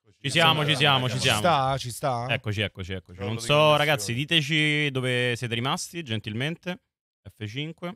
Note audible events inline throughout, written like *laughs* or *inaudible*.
Eccoci. Ci siamo, ci siamo, eh, ci siamo. Ci sta, ci sta. Eccoci, eccoci, eccoci. Non so, ragazzi, diteci dove siete rimasti, gentilmente. F5.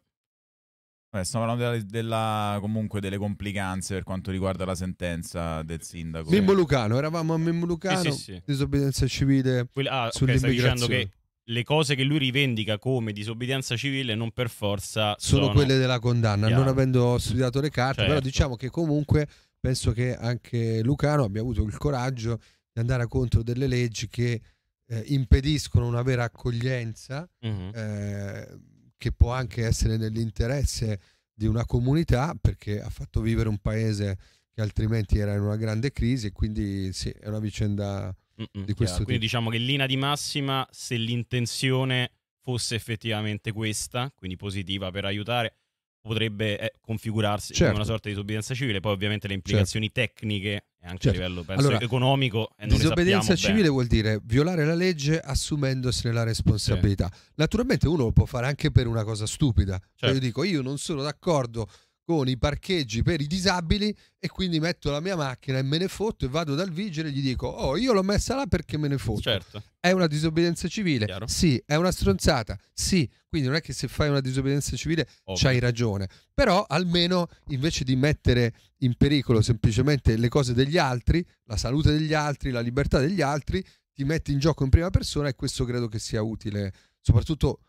Beh, stiamo parlando della, della, comunque delle complicanze per quanto riguarda la sentenza del sindaco. Mimmo Lucano, eravamo a Mimmo Lucano, sì, sì, sì. disobbedienza civile Quella, ah, okay, stai dicendo che le cose che lui rivendica come disobbedienza civile non per forza sono, sono quelle della condanna, chiaro. non avendo studiato le carte, certo. però diciamo che comunque penso che anche Lucano abbia avuto il coraggio di andare contro delle leggi che eh, impediscono una vera accoglienza, mm-hmm. eh, che può anche essere nell'interesse di una comunità, perché ha fatto vivere un paese che altrimenti era in una grande crisi, e quindi sì, è una vicenda Mm-mm, di questo chiaro. tipo. Quindi diciamo che in linea di massima, se l'intenzione fosse effettivamente questa, quindi positiva per aiutare, potrebbe eh, configurarsi certo. come una certo. sorta di disobbedienza civile, poi ovviamente le certo. implicazioni eh, certo. tecniche e anche certo. a livello penso, allora, economico. Eh, disobbedienza civile bene. vuol dire violare la legge assumendosene la responsabilità. Naturalmente uno lo può fare anche per una cosa stupida, cioè io certo. dico io non sono d'accordo con i parcheggi per i disabili e quindi metto la mia macchina e me ne fotto e vado dal vigile e gli dico oh io l'ho messa là perché me ne fotto certo. è una disobbedienza civile Chiaro. sì è una stronzata sì quindi non è che se fai una disobbedienza civile Ovvio. c'hai ragione però almeno invece di mettere in pericolo semplicemente le cose degli altri la salute degli altri la libertà degli altri ti metti in gioco in prima persona e questo credo che sia utile soprattutto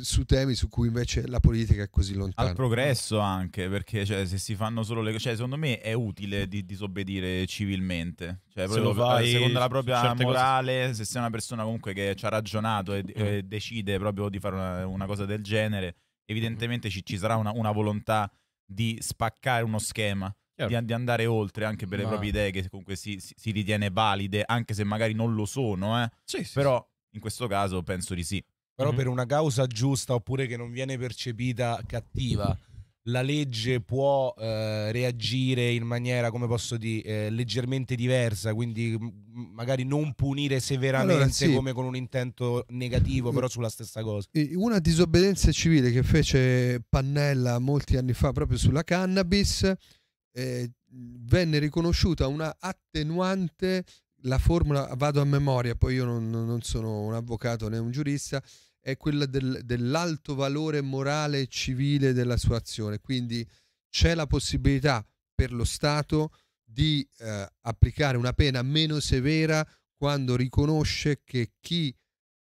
su temi su cui invece la politica è così lontana. Al progresso anche, perché cioè, se si fanno solo le cose, cioè, secondo me è utile di disobbedire civilmente, cioè, proprio, se fai, secondo la propria morale, cose... se sei una persona comunque che ci ha ragionato e, mm. e decide proprio di fare una, una, cosa del genere, evidentemente ci, ci sarà una, una, volontà di spaccare uno schema. Di, di, andare oltre anche per le proprie idee che comunque si, si, si, ritiene valide, anche se magari non lo sono, eh. sì, sì, però in questo caso penso di sì però mm-hmm. per una causa giusta oppure che non viene percepita cattiva, la legge può eh, reagire in maniera, come posso dire, eh, leggermente diversa, quindi m- magari non punire severamente allora, sì. come con un intento negativo, però sulla stessa cosa. Una disobbedienza civile che fece Pannella molti anni fa proprio sulla cannabis, eh, venne riconosciuta una attenuante la formula, vado a memoria, poi io non, non sono un avvocato né un giurista, è quella del, dell'alto valore morale e civile della sua azione. Quindi c'è la possibilità per lo Stato di eh, applicare una pena meno severa quando riconosce che chi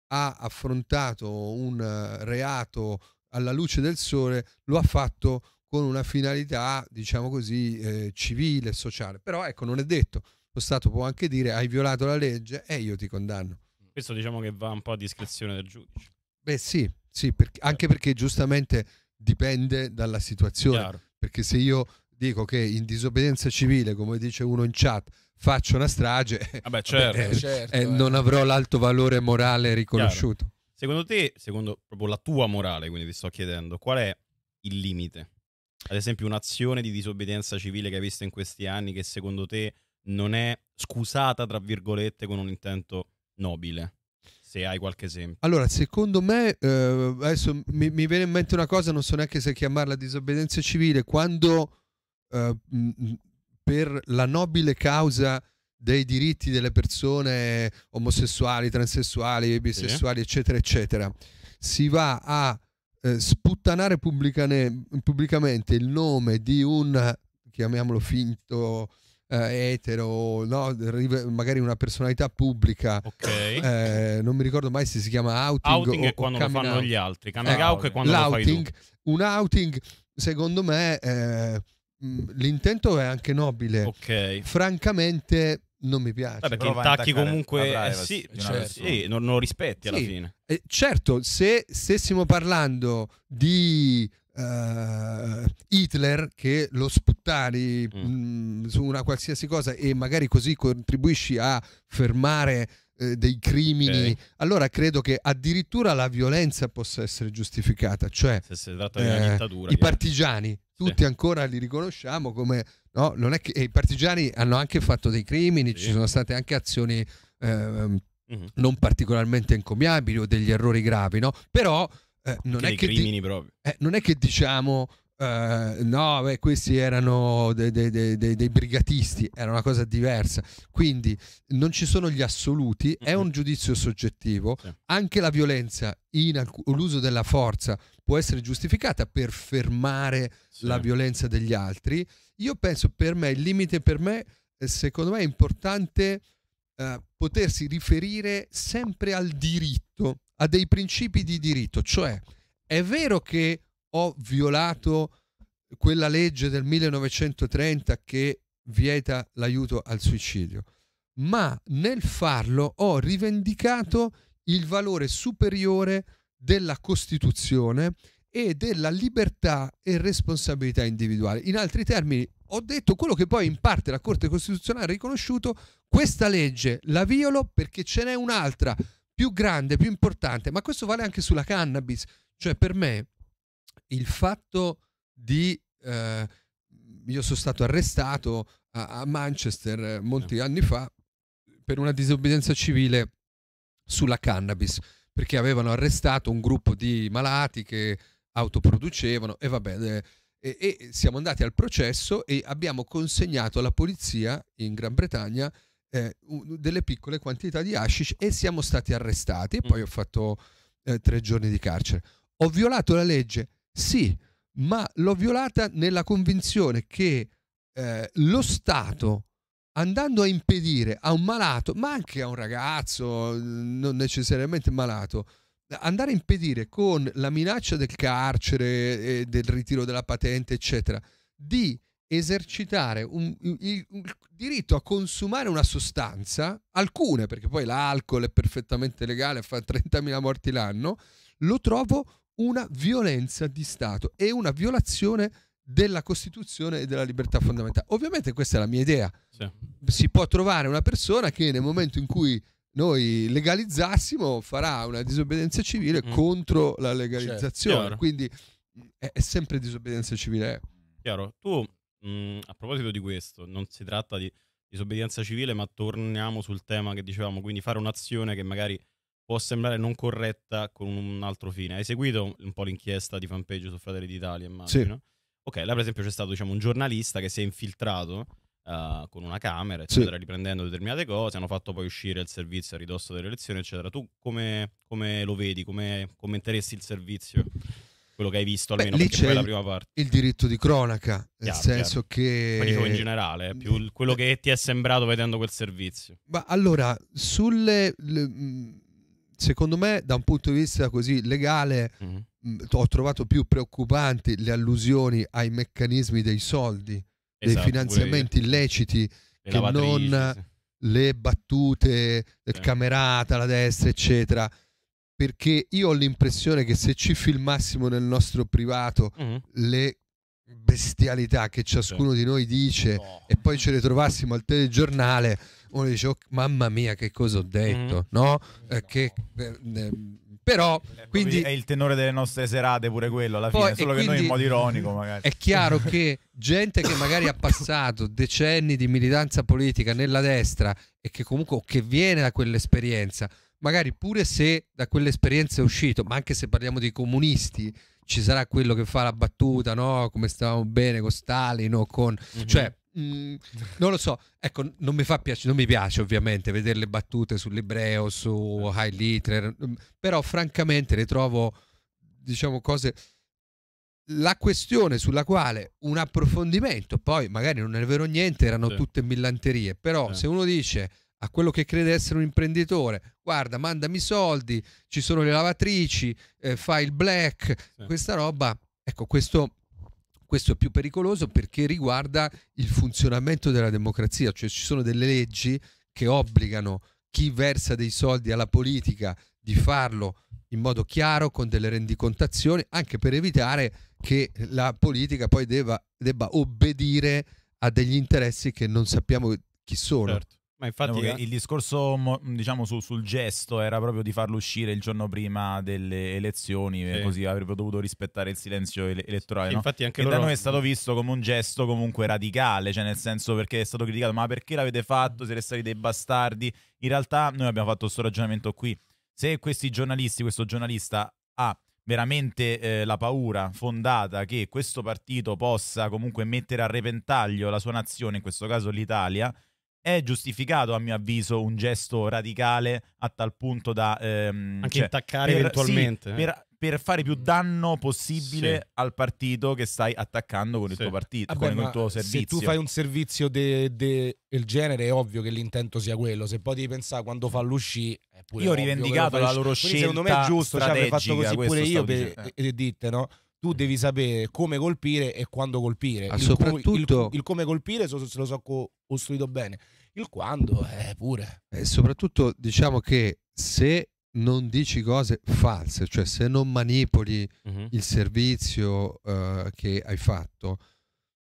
ha affrontato un uh, reato alla luce del sole lo ha fatto con una finalità, diciamo così, eh, civile, sociale. Però ecco, non è detto lo Stato può anche dire hai violato la legge e io ti condanno. Questo diciamo che va un po' a discrezione del giudice. Beh sì, sì perché, anche certo. perché giustamente dipende dalla situazione. Chiaro. Perché se io dico che in disobbedienza civile, come dice uno in chat, faccio una strage, *laughs* ah Vabbè, certo, eh, certo, eh, eh. non avrò l'alto valore morale riconosciuto. Chiaro. Secondo te, secondo proprio la tua morale, quindi ti sto chiedendo, qual è il limite? Ad esempio, un'azione di disobbedienza civile che hai visto in questi anni che secondo te non è scusata, tra virgolette, con un intento nobile. Se hai qualche esempio. Allora, secondo me, eh, adesso mi, mi, viene in mente una cosa, non so neanche se chiamarla disobbedienza civile, quando eh, per la nobile causa dei diritti delle persone omosessuali, transessuali, bisessuali, sì. eccetera, eccetera, si va a eh, sputtanare pubblicamente il nome di un, chiamiamolo finto, eh, etero, no? magari una personalità pubblica. Okay. Eh, non mi ricordo mai se si chiama outing. Outing o, ecco, è quando lo fanno out. gli altri, coming out è quando l'outing, Un outing, secondo me, eh, mm, l'intento è anche nobile. Okay. Francamente non mi piace. Vabbè, perché attacchi comunque eh, sì, cioè, sì, non lo rispetti alla sì. fine. Eh, certo, se stessimo parlando di uh, Hitler che lo sputtani mm. mh, mm, su una qualsiasi cosa e magari così contribuisci a fermare eh, dei crimini, okay. allora credo che addirittura la violenza possa essere giustificata, cioè eh, i partigiani, tutti ancora li riconosciamo come no, non è che i partigiani hanno anche fatto dei crimini, sì. ci sono state anche azioni eh, mm-hmm. non particolarmente encomiabili o degli errori gravi, no? Però eh, non, è crimini, di- eh, non, è che diciamo eh, no, beh, questi erano dei, dei, dei, dei, brigatisti, era una cosa diversa. Quindi non ci sono gli assoluti, è un giudizio soggettivo. Sì. Anche la violenza, alc- l'uso della forza può essere giustificata per fermare sì. la violenza degli altri. Io penso per me, il limite per me, eh, secondo me è importante eh, potersi riferire sempre al diritto a dei principi di diritto, cioè è vero che ho violato quella legge del 1930 che vieta l'aiuto al suicidio, ma nel farlo ho rivendicato il valore superiore della Costituzione e della libertà e responsabilità individuale. In altri termini, ho detto quello che poi in parte la Corte Costituzionale ha riconosciuto, questa legge la violo perché ce n'è un'altra più grande, più importante, ma questo vale anche sulla cannabis. Cioè per me il fatto di... Eh, io sono stato arrestato a, a Manchester eh, molti anni fa per una disobbedienza civile sulla cannabis, perché avevano arrestato un gruppo di malati che autoproducevano e vabbè. Eh, e, e siamo andati al processo e abbiamo consegnato alla polizia in Gran Bretagna eh, delle piccole quantità di hashish e siamo stati arrestati e poi mm. ho fatto eh, tre giorni di carcere. Ho violato la legge? Sì, ma l'ho violata nella convinzione che eh, lo Stato andando a impedire a un malato, ma anche a un ragazzo mm, non necessariamente malato, andare a impedire con la minaccia del carcere, del ritiro della patente, eccetera, di esercitare un, il, il, diritto a consumare una sostanza, alcune, perché poi l'alcol è perfettamente legale, fa 30.000 morti l'anno, lo trovo una violenza di Stato e una violazione della Costituzione e della libertà fondamentale. Ovviamente questa è la mia idea. Sì. Si può trovare una persona che nel momento in cui noi legalizzassimo farà una disobbedienza civile mm. contro la certo, legalizzazione, certo, quindi è, è sempre disobbedienza civile. Eh. Chiaro. Tu mh, mm, a proposito di questo, non si tratta di disobbedienza civile, ma torniamo sul tema che dicevamo, quindi fare un'azione che magari può sembrare non corretta con un altro fine. Hai seguito un po' l'inchiesta di fanpage su Fratelli d'Italia, immagino. Sì. Ok, là per esempio c'è stato diciamo, un giornalista che si è infiltrato uh, con una camera, eccetera, sì. riprendendo determinate cose, hanno fatto poi uscire il servizio a ridosso delle elezioni, eccetera. Tu come, come lo vedi? Come commenteresti il servizio? quello che hai visto almeno Beh, lì c'è la prima parte. Il diritto di cronaca, nel chiaro, senso chiaro. che... Ma dicevo in generale, eh, più quello che ti è sembrato vedendo quel servizio. Ma allora, sulle... Le, mm, secondo me, da un punto di vista così legale, mm-hmm. mh, mm, ho trovato più preoccupanti le allusioni ai meccanismi dei soldi, esatto, dei finanziamenti illeciti, le che non le battute del eh. camerata, la destra, eccetera perché io ho l'impressione che se ci filmassimo nel nostro privato mm. le bestialità che ciascuno sì. di noi dice no. e poi ce le trovassimo al telegiornale, uno dice oh, mamma mia che cosa ho detto, mm. no? Eh, che, eh, eh però eh, quindi, è il tenore delle nostre serate pure quello alla poi, fine, solo che noi in modo ironico magari. È chiaro che *laughs* gente che magari ha passato decenni di militanza politica nella destra e che comunque che viene da quell'esperienza magari pure se da quell'esperienza è uscito, ma anche se parliamo di comunisti, ci sarà quello che fa la battuta, no? Come stavamo bene con Stalin o con... Mm -hmm. Cioè, Mm, non lo so, ecco, non mi, fa piace, non mi piace ovviamente vedere le battute sull'ebreo, su High Litter, mm, però francamente le trovo, diciamo, cose... La questione sulla quale un approfondimento, poi magari non è vero niente, erano sì. tutte millanterie, però sì. Eh. se uno dice a quello che crede essere un imprenditore, guarda, mandami soldi, ci sono le lavatrici, eh, fai il black, sì. questa roba, ecco, questo, questo, è più pericoloso perché riguarda il funzionamento della democrazia, cioè ci sono delle leggi che obbligano chi versa dei soldi alla politica di farlo in modo chiaro, con delle rendicontazioni, anche per evitare che la politica poi debba, debba obbedire a degli interessi che non sappiamo chi sono. Certo. Ma infatti no, diciamo eh. il discorso diciamo, su, sul gesto era proprio di farlo uscire il giorno prima delle elezioni, eh, sì. così avrebbe dovuto rispettare il silenzio ele- elettorale. no? Infatti anche e loro... da noi è stato visto come un gesto comunque radicale, cioè nel senso perché è stato criticato, ma perché l'avete fatto? Siete stati dei bastardi? In realtà noi abbiamo fatto questo ragionamento qui. Se questi giornalisti, questo giornalista ha veramente eh, la paura fondata che questo partito possa comunque mettere a repentaglio la sua nazione, in questo caso l'Italia, è giustificato a mio avviso un gesto radicale a tal punto da... Ehm, Anche cioè, intaccare per, eventualmente. Sì, eh. per, per, fare più danno possibile sì. al partito che stai attaccando con il tuo partito, Vabbè, con il tuo servizio. Se tu fai un servizio de, de, del genere è ovvio che l'intento sia quello, se poi devi pensare quando fa l'uscì... Io ho rivendicato la loro scelta Quindi, Secondo me è giusto, cioè, avrei fatto così pure io per, per, per ditte, no? tu devi sapere come colpire e quando colpire. Ma ah, soprattutto il, il, come colpire se lo so costruito bene, il quando è eh, pure. E eh, soprattutto diciamo che se non dici cose false, cioè se non manipoli uh-huh. il servizio uh, che hai fatto,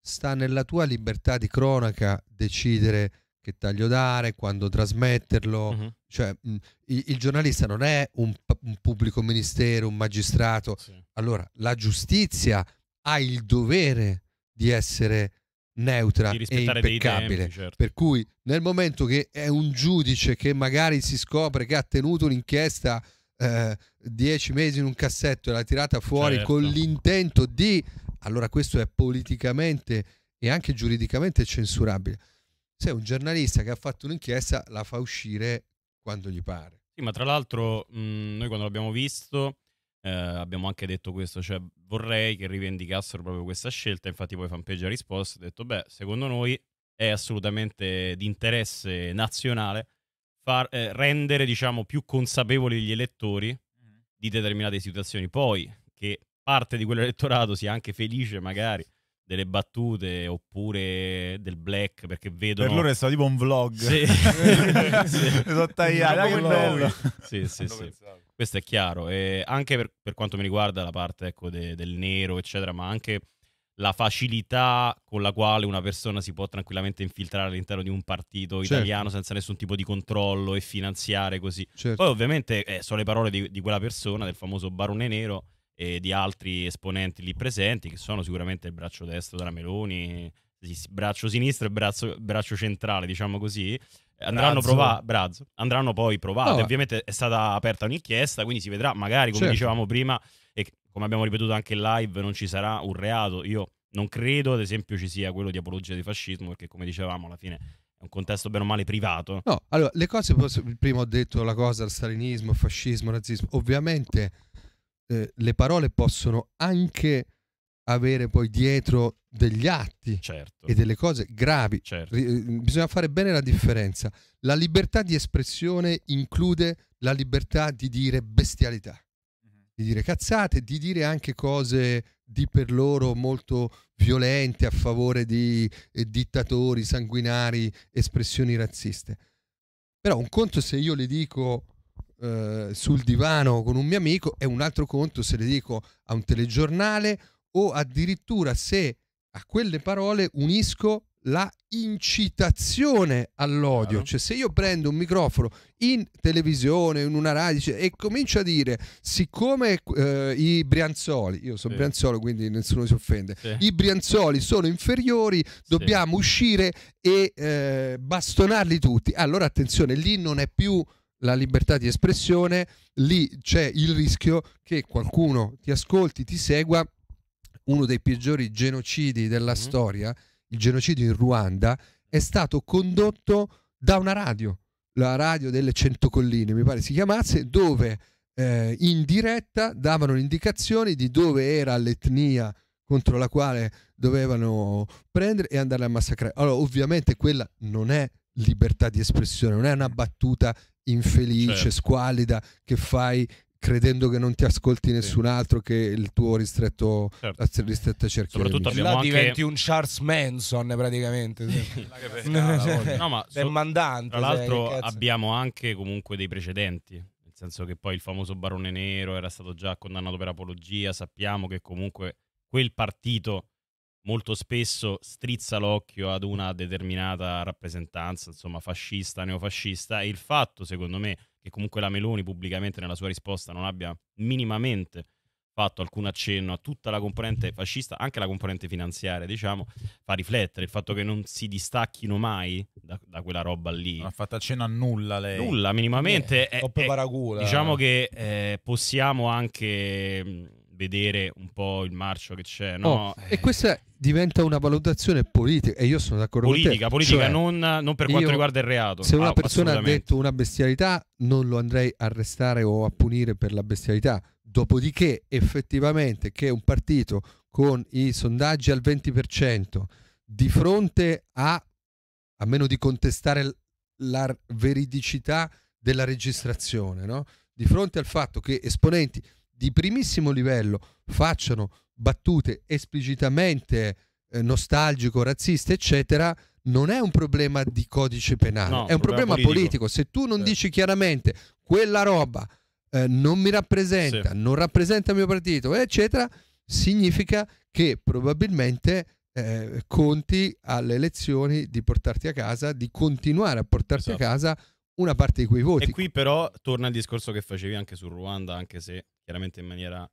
sta nella tua libertà di cronaca decidere che taglio dare, quando trasmetterlo. Uh-huh. Cioè, mh, mm, il, il, giornalista non è un, un pubblico ministero, un magistrato. Sì. Allora, la giustizia ha il dovere di essere neutra di e impeccabile. Tempi, certo. Per cui nel momento che è un giudice che magari si scopre che ha tenuto un'inchiesta eh, dieci mesi in un cassetto e l'ha tirata fuori certo. con l'intento di... Allora questo è politicamente e anche giuridicamente censurabile se un giornalista che ha fatto un'inchiesta la fa uscire quando gli pare. Sì, ma tra l'altro mh, noi quando l'abbiamo visto eh, abbiamo anche detto questo, cioè vorrei che rivendicassero proprio questa scelta, infatti poi Fanpage ha risposto, ha detto beh, secondo noi è assolutamente di interesse nazionale far, eh, rendere diciamo più consapevoli gli elettori mm. di determinate situazioni, poi che parte di quell'elettorato sia anche felice magari delle battute oppure del black perché vedo per loro è stato tipo un vlog sì. *laughs* sì. sono tagliati che bello sì, sì, sì. questo è chiaro e anche per, per, quanto mi riguarda la parte ecco, de, del nero eccetera ma anche la facilità con la quale una persona si può tranquillamente infiltrare all'interno di un partito certo. italiano senza nessun tipo di controllo e finanziare così certo. poi ovviamente eh, sono le parole di, di quella persona del famoso barone nero e di altri esponenti lì presenti, che sono sicuramente il braccio destro della Meloni, braccio sinistro e braccio, braccio centrale, diciamo così. Andranno, prova- Brazzo. andranno poi provate. Oh, Ovviamente è stata aperta un'inchiesta, quindi si vedrà, magari come certo. dicevamo prima e come abbiamo ripetuto anche in live, non ci sarà un reato. Io non credo, ad esempio, ci sia quello di apologia di fascismo, perché come dicevamo alla fine è un contesto bene o male privato. No, allora, le cose, prima ho detto la cosa, il stalinismo, fascismo, nazismo, ovviamente eh, le parole possono anche avere poi dietro degli atti certo. e delle cose gravi. Certo. Eh, bisogna fare bene la differenza. La libertà di espressione include la libertà di dire bestialità, mm-hmm. di dire cazzate, di dire anche cose di per loro molto violente a favore di eh, dittatori, sanguinari, espressioni razziste. Però un conto se io le dico eh, sul divano con un mio amico è un altro conto se le dico a un telegiornale o addirittura se a quelle parole unisco la incitazione all'odio. Cioè, se io prendo un microfono in televisione, in una radio cioè, e comincio a dire, siccome eh, i brianzoli, io sono sì. brianzolo quindi nessuno si offende, sì. i brianzoli sono inferiori, dobbiamo sì. uscire e eh, bastonarli tutti. Allora attenzione, lì non è più la libertà di espressione, lì c'è il rischio che qualcuno ti ascolti, ti segua, uno dei peggiori genocidi della mm-hmm. storia, il genocidio in Ruanda, è stato condotto da una radio, la radio delle Centocolline, mi pare si chiamasse, dove eh, in diretta davano indicazioni di dove era l'etnia contro la quale dovevano prendere e andare a massacrare. Allora, ovviamente quella non è libertà di espressione, non è una battuta infelice, certo. squallida che fai credendo che non ti ascolti nessun sì. altro che il tuo ristretto certo. la eh, ristretta cerchia soprattutto abbiamo là anche... diventi un Charles Manson praticamente sì. *laughs* *laughs* no, ma so, mandante tra l'altro sei, abbiamo anche comunque dei precedenti nel senso che poi il famoso barone nero era stato già condannato per apologia sappiamo che comunque quel partito molto spesso strizza l'occhio ad una determinata rappresentanza, insomma, fascista, neofascista, e il fatto, secondo me, che comunque la Meloni pubblicamente nella sua risposta non abbia minimamente fatto alcun accenno a tutta la componente fascista, anche la componente finanziaria, diciamo, fa riflettere il fatto che non si distacchino mai da, da quella roba lì. Non ha fatto accenno a nulla lei. Nulla, minimamente. Eh, è, è, diciamo che eh, possiamo anche mm, vedere un po' il marcio che c'è. No? Oh, e eh. questa diventa una valutazione politica, e io sono d'accordo politica, con te. Politica, cioè, non, non, per quanto io, riguarda il reato. Se una ah, persona ha detto una bestialità, non lo andrei a arrestare o a punire per la bestialità. Dopodiché, effettivamente, che un partito con i sondaggi al 20% di fronte a, a meno di contestare la veridicità della registrazione, no? di fronte al fatto che esponenti di primissimo livello facciano battute esplicitamente eh, nostalgico, razziste, eccetera, non è un problema di codice penale, no, è un problema, problema politico. politico. Se tu non eh. dici chiaramente quella roba eh, non mi rappresenta, sì. non rappresenta il mio partito, eccetera, significa che probabilmente eh, conti alle elezioni di portarti a casa, di continuare a portarti esatto. a casa una parte di quei voti. E qui però torna al discorso che facevi anche su Ruanda, anche se chiaramente in maniera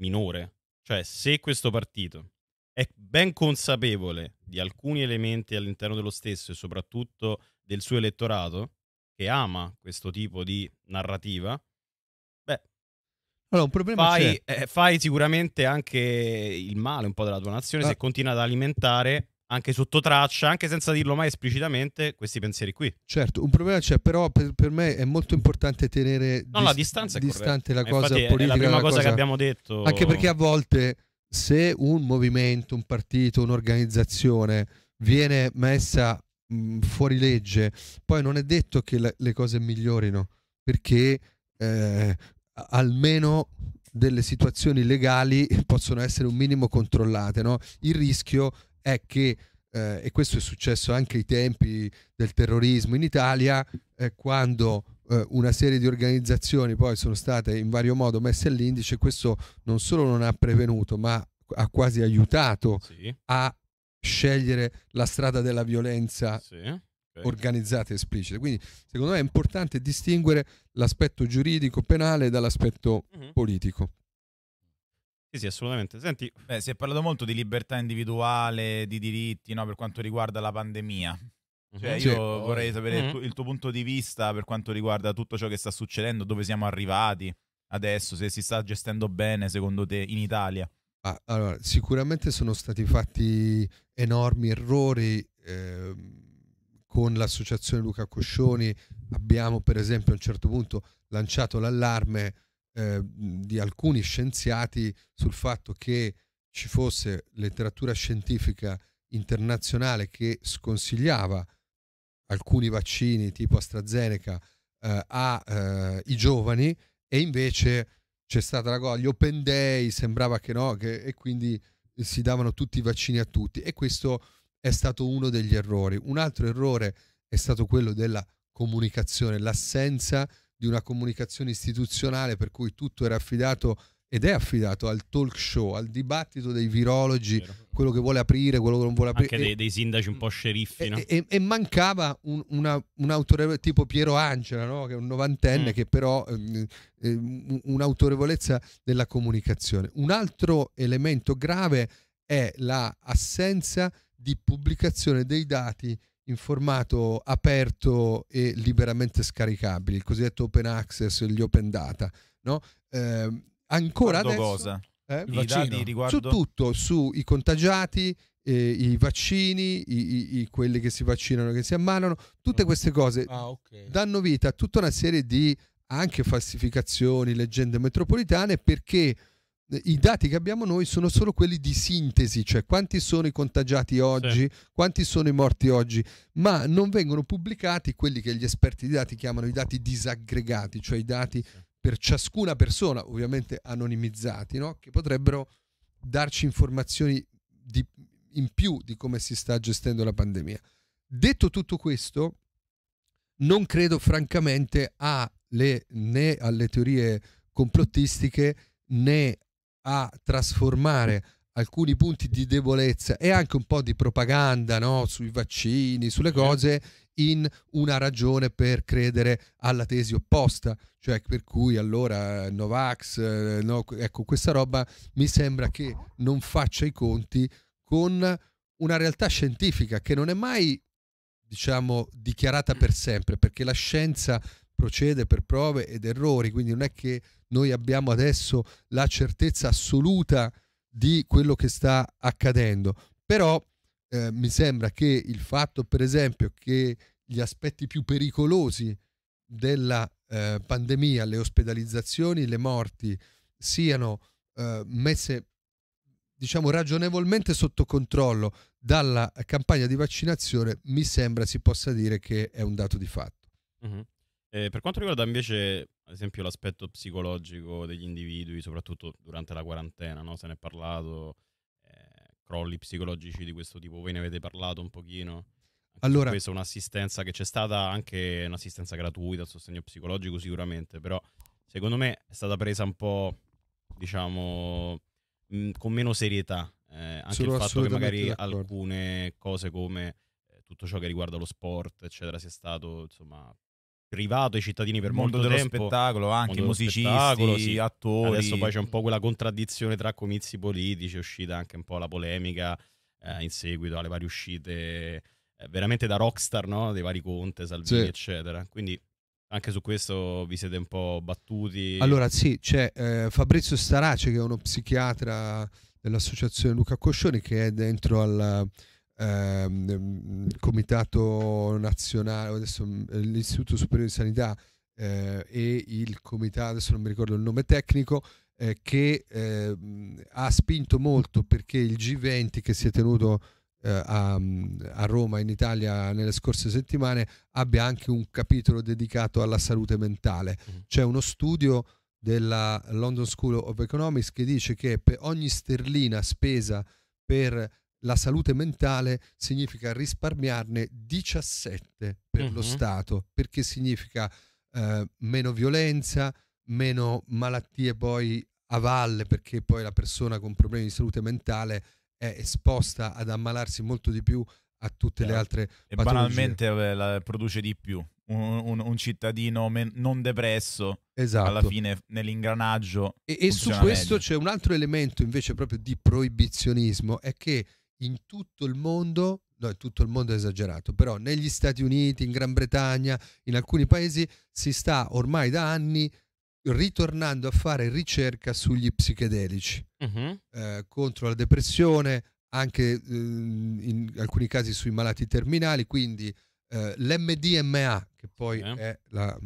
minore. Cioè, se questo partito è ben consapevole di alcuni elementi all'interno dello stesso e soprattutto del suo elettorato, che ama questo tipo di narrativa, beh, allora, un problema fai, eh, fai sicuramente anche il male un po' della tua nazione ah. se continua ad alimentare anche sotto traccia, anche senza dirlo mai esplicitamente, questi pensieri qui. Certo, un problema c'è, però per, per me è molto importante tenere no, dis- la distanza distante la eh, cosa Infatti politica. È la prima cosa, cosa che abbiamo detto. Anche perché a volte se un movimento, un partito, un'organizzazione viene messa mh, mm, fuori legge, poi non è detto che le, le cose migliorino, perché eh, almeno delle situazioni legali possono essere un minimo controllate. No? Il rischio è è che, eh, e questo è successo anche ai tempi del terrorismo in Italia, eh, quando eh, una serie di organizzazioni poi sono state in vario modo messe all'indice, questo non solo non ha prevenuto, ma ha quasi aiutato sì. a scegliere la strada della violenza sì, okay. organizzata e esplicita. Quindi secondo me è importante distinguere l'aspetto giuridico penale dall'aspetto mm-hmm. politico. Sì, sì, assolutamente. Senti... Beh, si è parlato molto di libertà individuale, di diritti, no, per quanto riguarda la pandemia. Mhm. Cioè, io vorrei sapere il, mhm. tuo, il tuo punto di vista per quanto riguarda tutto ciò che sta succedendo, dove siamo arrivati adesso, se si sta gestendo bene secondo te in Italia. Ah, allora, sicuramente sono stati fatti enormi errori eh, con l'associazione Luca Coscioni. Abbiamo per esempio a un certo punto lanciato l'allarme Ehm, di alcuni scienziati sul fatto che ci fosse letteratura scientifica internazionale che sconsigliava alcuni vaccini tipo AstraZeneca eh, ai eh, giovani e invece c'è stata la cosa, gli open day, sembrava che no, che, e quindi si davano tutti i vaccini a tutti e questo è stato uno degli errori. Un altro errore è stato quello della comunicazione, l'assenza di una comunicazione istituzionale per cui tutto era affidato ed è affidato al talk show, al dibattito dei virologi, Vero. quello che vuole aprire, quello che non vuole aprire. Anche dei, dei sindaci un po' sceriffi. E, no? e, e mancava un, una, un, autorevole tipo Piero Angela, no? che è un novantenne, mm. che però eh, un'autorevolezza della comunicazione. Un altro elemento grave è l'assenza la di pubblicazione dei dati in formato aperto e liberamente scaricabile, il cosiddetto open access, gli open data, no? Eh, ancora Quando adesso... Cosa? Eh? Riguardo... Su tutto, sui contagiati, eh, i vaccini, i, i, i, quelli che si vaccinano, che si ammalano, tutte mm. queste cose ah, okay. danno vita a tutta una serie di anche falsificazioni, leggende metropolitane, perché i dati che abbiamo noi sono solo quelli di sintesi, cioè quanti sono i contagiati oggi, sì. quanti sono i morti oggi, ma non vengono pubblicati quelli che gli esperti di dati chiamano i dati disaggregati, cioè i dati per ciascuna persona, ovviamente anonimizzati, no? che potrebbero darci informazioni di, in più di come si sta gestendo la pandemia. Detto tutto questo, non credo francamente alle, né alle teorie complottistiche né a trasformare alcuni punti di debolezza e anche un po' di propaganda no? sui vaccini, sulle cose, in una ragione per credere alla tesi opposta, cioè per cui allora Novax, eh, no? ecco questa roba mi sembra che non faccia i conti con una realtà scientifica che non è mai diciamo dichiarata per sempre perché la scienza procede per prove ed errori, quindi non è che noi abbiamo adesso la certezza assoluta di quello che sta accadendo, però eh, mi sembra che il fatto, per esempio, che gli aspetti più pericolosi della eh, pandemia, le ospedalizzazioni, le morti, siano eh, messe diciamo ragionevolmente sotto controllo dalla campagna di vaccinazione, mi sembra si possa dire che è un dato di fatto. Mm-hmm. Eh, per quanto riguarda invece, ad esempio, l'aspetto psicologico degli individui, soprattutto durante la quarantena, no? se ne è parlato, eh, crolli psicologici di questo tipo, voi ne avete parlato un pochino? Anche allora, questa è un'assistenza che c'è stata, anche un'assistenza gratuita, sostegno psicologico sicuramente, però secondo me è stata presa un po', diciamo, mh, mm, con meno serietà. Eh, anche il fatto che magari d'accordo. alcune cose come eh, tutto ciò che riguarda lo sport, eccetera, sia stato insomma privato ai cittadini per mondo molto dello tempo. spettacolo, anche mondo musicisti, sì. attori. Adesso poi c'è un po' quella contraddizione tra comizi politici, è uscita anche un po' la polemica eh, in seguito alle varie uscite eh, veramente da rockstar, no? Dei vari Conte, Salvini, sì. eccetera. Quindi anche su questo vi siete un po' battuti. Allora sì, c'è eh, Fabrizio Starace che è uno psichiatra dell'associazione Luca Coscioni che è dentro al ehm, mm, Comitato Nazionale, adesso, mm, l'Istituto Superiore di Sanità eh, e il Comitato, adesso non mi ricordo il nome tecnico, eh, che eh, ha spinto molto perché il G20 che si è tenuto eh, a, mm, a, Roma in Italia nelle scorse settimane abbia anche un capitolo dedicato alla salute mentale. Mm-hmm. C'è uno studio della London School of Economics che dice che per ogni sterlina spesa per la salute mentale significa risparmiarne 17 per mm-hmm. lo Stato, perché significa eh, meno violenza, meno malattie poi a valle, perché poi la persona con problemi di salute mentale è esposta ad ammalarsi molto di più a tutte le altre e patologie. banalmente produce di più un, un, un cittadino men- non depresso esatto. alla fine nell'ingranaggio e, e su questo meglio. c'è un altro elemento invece proprio di proibizionismo è che in tutto il mondo, no, tutto il mondo è esagerato, però negli Stati Uniti, in Gran Bretagna, in alcuni paesi si sta ormai da anni ritornando a fare ricerca sugli psichedelici uh-huh. eh, contro la depressione, anche eh, in alcuni casi sui malati terminali, quindi eh, l'MDMA, che poi è la,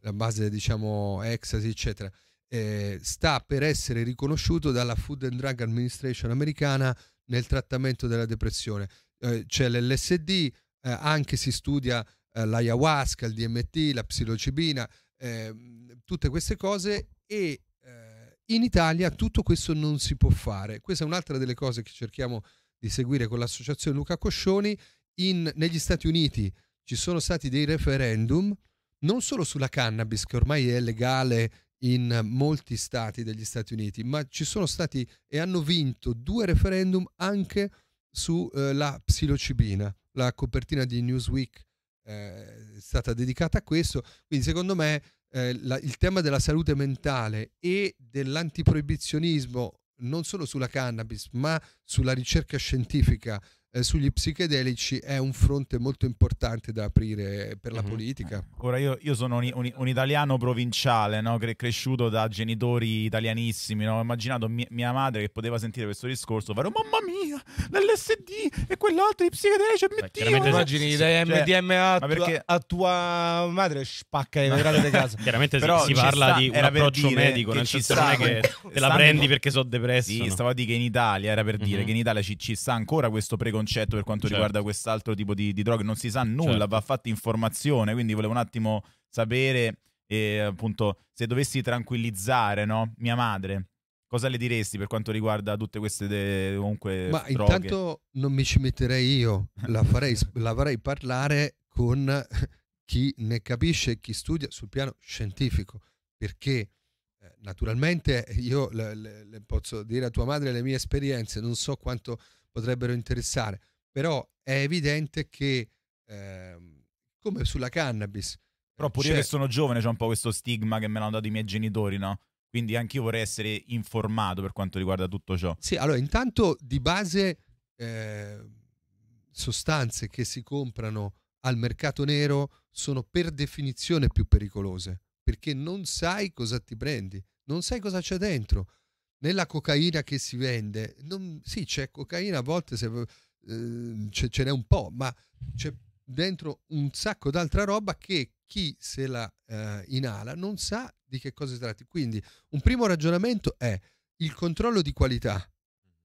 la, base, diciamo, ecstasy, eccetera, eh, sta per essere riconosciuto dalla Food and Drug Administration americana nel trattamento della depressione. Eh, c'è l'LSD, eh, anche si studia eh, l'ayahuasca, il DMT, la psilocibina, ehm, tutte queste cose e eh, in Italia tutto questo non si può fare. Questa è un'altra delle cose che cerchiamo di seguire con l'associazione Luca Coscioni. In, negli Stati Uniti ci sono stati dei referendum non solo sulla cannabis, che ormai è legale in molti stati degli Stati Uniti, ma ci sono stati e hanno vinto due referendum anche sulla eh, psilocibina. La copertina di Newsweek eh, è stata dedicata a questo, quindi secondo me eh, la, il tema della salute mentale e dell'antiproibizionismo non solo sulla cannabis, ma sulla ricerca scientifica eh, sugli psichedelici è un fronte molto importante da aprire per la mm-hmm. politica. Ora io, io sono un, un, un, italiano provinciale, no? Cre- cresciuto da genitori italianissimi, no? ho immaginato mi- mia madre che poteva sentire questo discorso, fare mamma mia, l'LSD e quell'altro di psichedelici, MT. Chiaramente immagini cioè, MDMA perché... a tua madre spacca le vetrate di casa. *laughs* Chiaramente Però si parla sta, di un approccio medico, nel senso non è che te la prendi perché sono depresso. Sì, no? stavo a dire che in Italia, era per dire mm-hmm. che in Italia ci, ci sta ancora questo preconcetto concetto per quanto certo. riguarda quest'altro tipo di, di droga, non si sa nulla, certo. va fatta informazione, quindi volevo un attimo sapere e, eh, appunto se dovessi tranquillizzare no? mia madre. Cosa le diresti per quanto riguarda tutte queste de- comunque Ma droghe? intanto non mi ci metterei io, la farei, la farei parlare con chi ne capisce chi studia sul piano scientifico, perché eh, naturalmente io le, le, le posso dire a tua madre le mie esperienze, non so quanto potrebbero interessare, però è evidente che, eh, come sulla cannabis... Eh, però pure cioè... io che sono giovane c'è un po' questo stigma che me l'hanno dato i miei genitori, no? Quindi anche io vorrei essere informato per quanto riguarda tutto ciò. Sì, allora intanto di base eh, sostanze che si comprano al mercato nero sono per definizione più pericolose, perché non sai cosa ti prendi, non sai cosa c'è dentro, nella cocaina che si vende, non, sì, c'è cocaina, a volte se, eh, ce, n'è un po', ma c'è dentro un sacco d'altra roba che chi se la eh, inala non sa di che cosa si tratti. Quindi un primo ragionamento è il controllo di qualità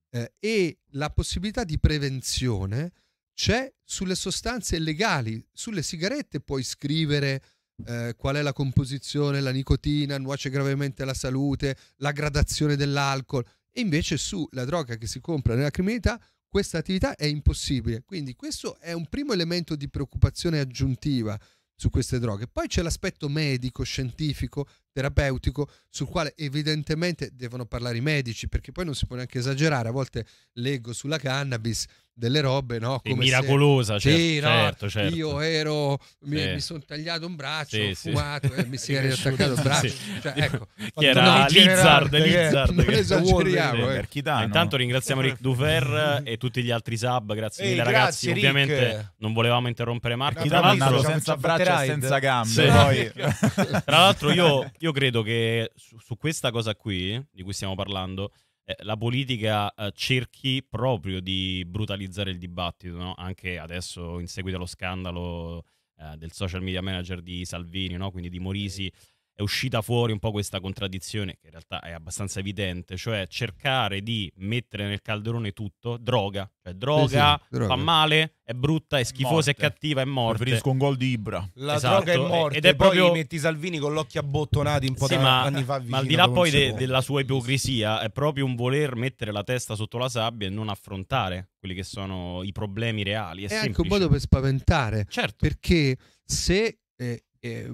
eh, e la possibilità di prevenzione c'è sulle sostanze legali, sulle sigarette puoi scrivere eh, qual è la composizione, la nicotina, nuoce gravemente alla salute, la gradazione dell'alcol. E invece sulla droga che si compra nella criminalità questa attività è impossibile. Quindi questo è un primo elemento di preoccupazione aggiuntiva su queste droghe. Poi c'è l'aspetto medico, scientifico, terapeutico sul quale evidentemente devono parlare i medici perché poi non si può neanche esagerare a volte leggo sulla cannabis delle robe no come e miracolosa se... sì, certo, no, certo, certo. io ero mi, eh. mi sono tagliato un braccio sì, ho fumato eh, *laughs* sì. e mi si è riattaccato il braccio sì. cioè, ecco *laughs* chi era no, Lizard, Lizard non che esageriamo eh. eh. intanto ringraziamo Rick Dufer *laughs* e tutti gli altri sub grazie Ehi, mille ragazzi grazie, ovviamente non volevamo interrompere Marco no, tra l'altro senza braccia e senza gambe tra l'altro io io credo che su, su questa cosa qui, di cui stiamo parlando, eh, la politica eh, cerchi proprio di brutalizzare il dibattito, no? anche adesso in seguito allo scandalo eh, del social media manager di Salvini, no? quindi di Morisi, è uscita fuori un po' questa contraddizione, che in realtà è abbastanza evidente, cioè cercare di mettere nel calderone tutto, droga, cioè droga, eh sì, droga. fa male, è brutta, è schifosa, morte. è cattiva, è morta. Preferisco un gol di Ibra. La esatto. droga è morta. ed è proprio... metti Salvini con l'occhio abbottonato un po' sì, da ma, anni fa vicino, Ma al di là poi de- della sua ipocrisia, è proprio un voler mettere la testa sotto la sabbia e non affrontare quelli che sono i problemi reali. È, è anche un modo per spaventare. Certo. Perché se... Eh, eh,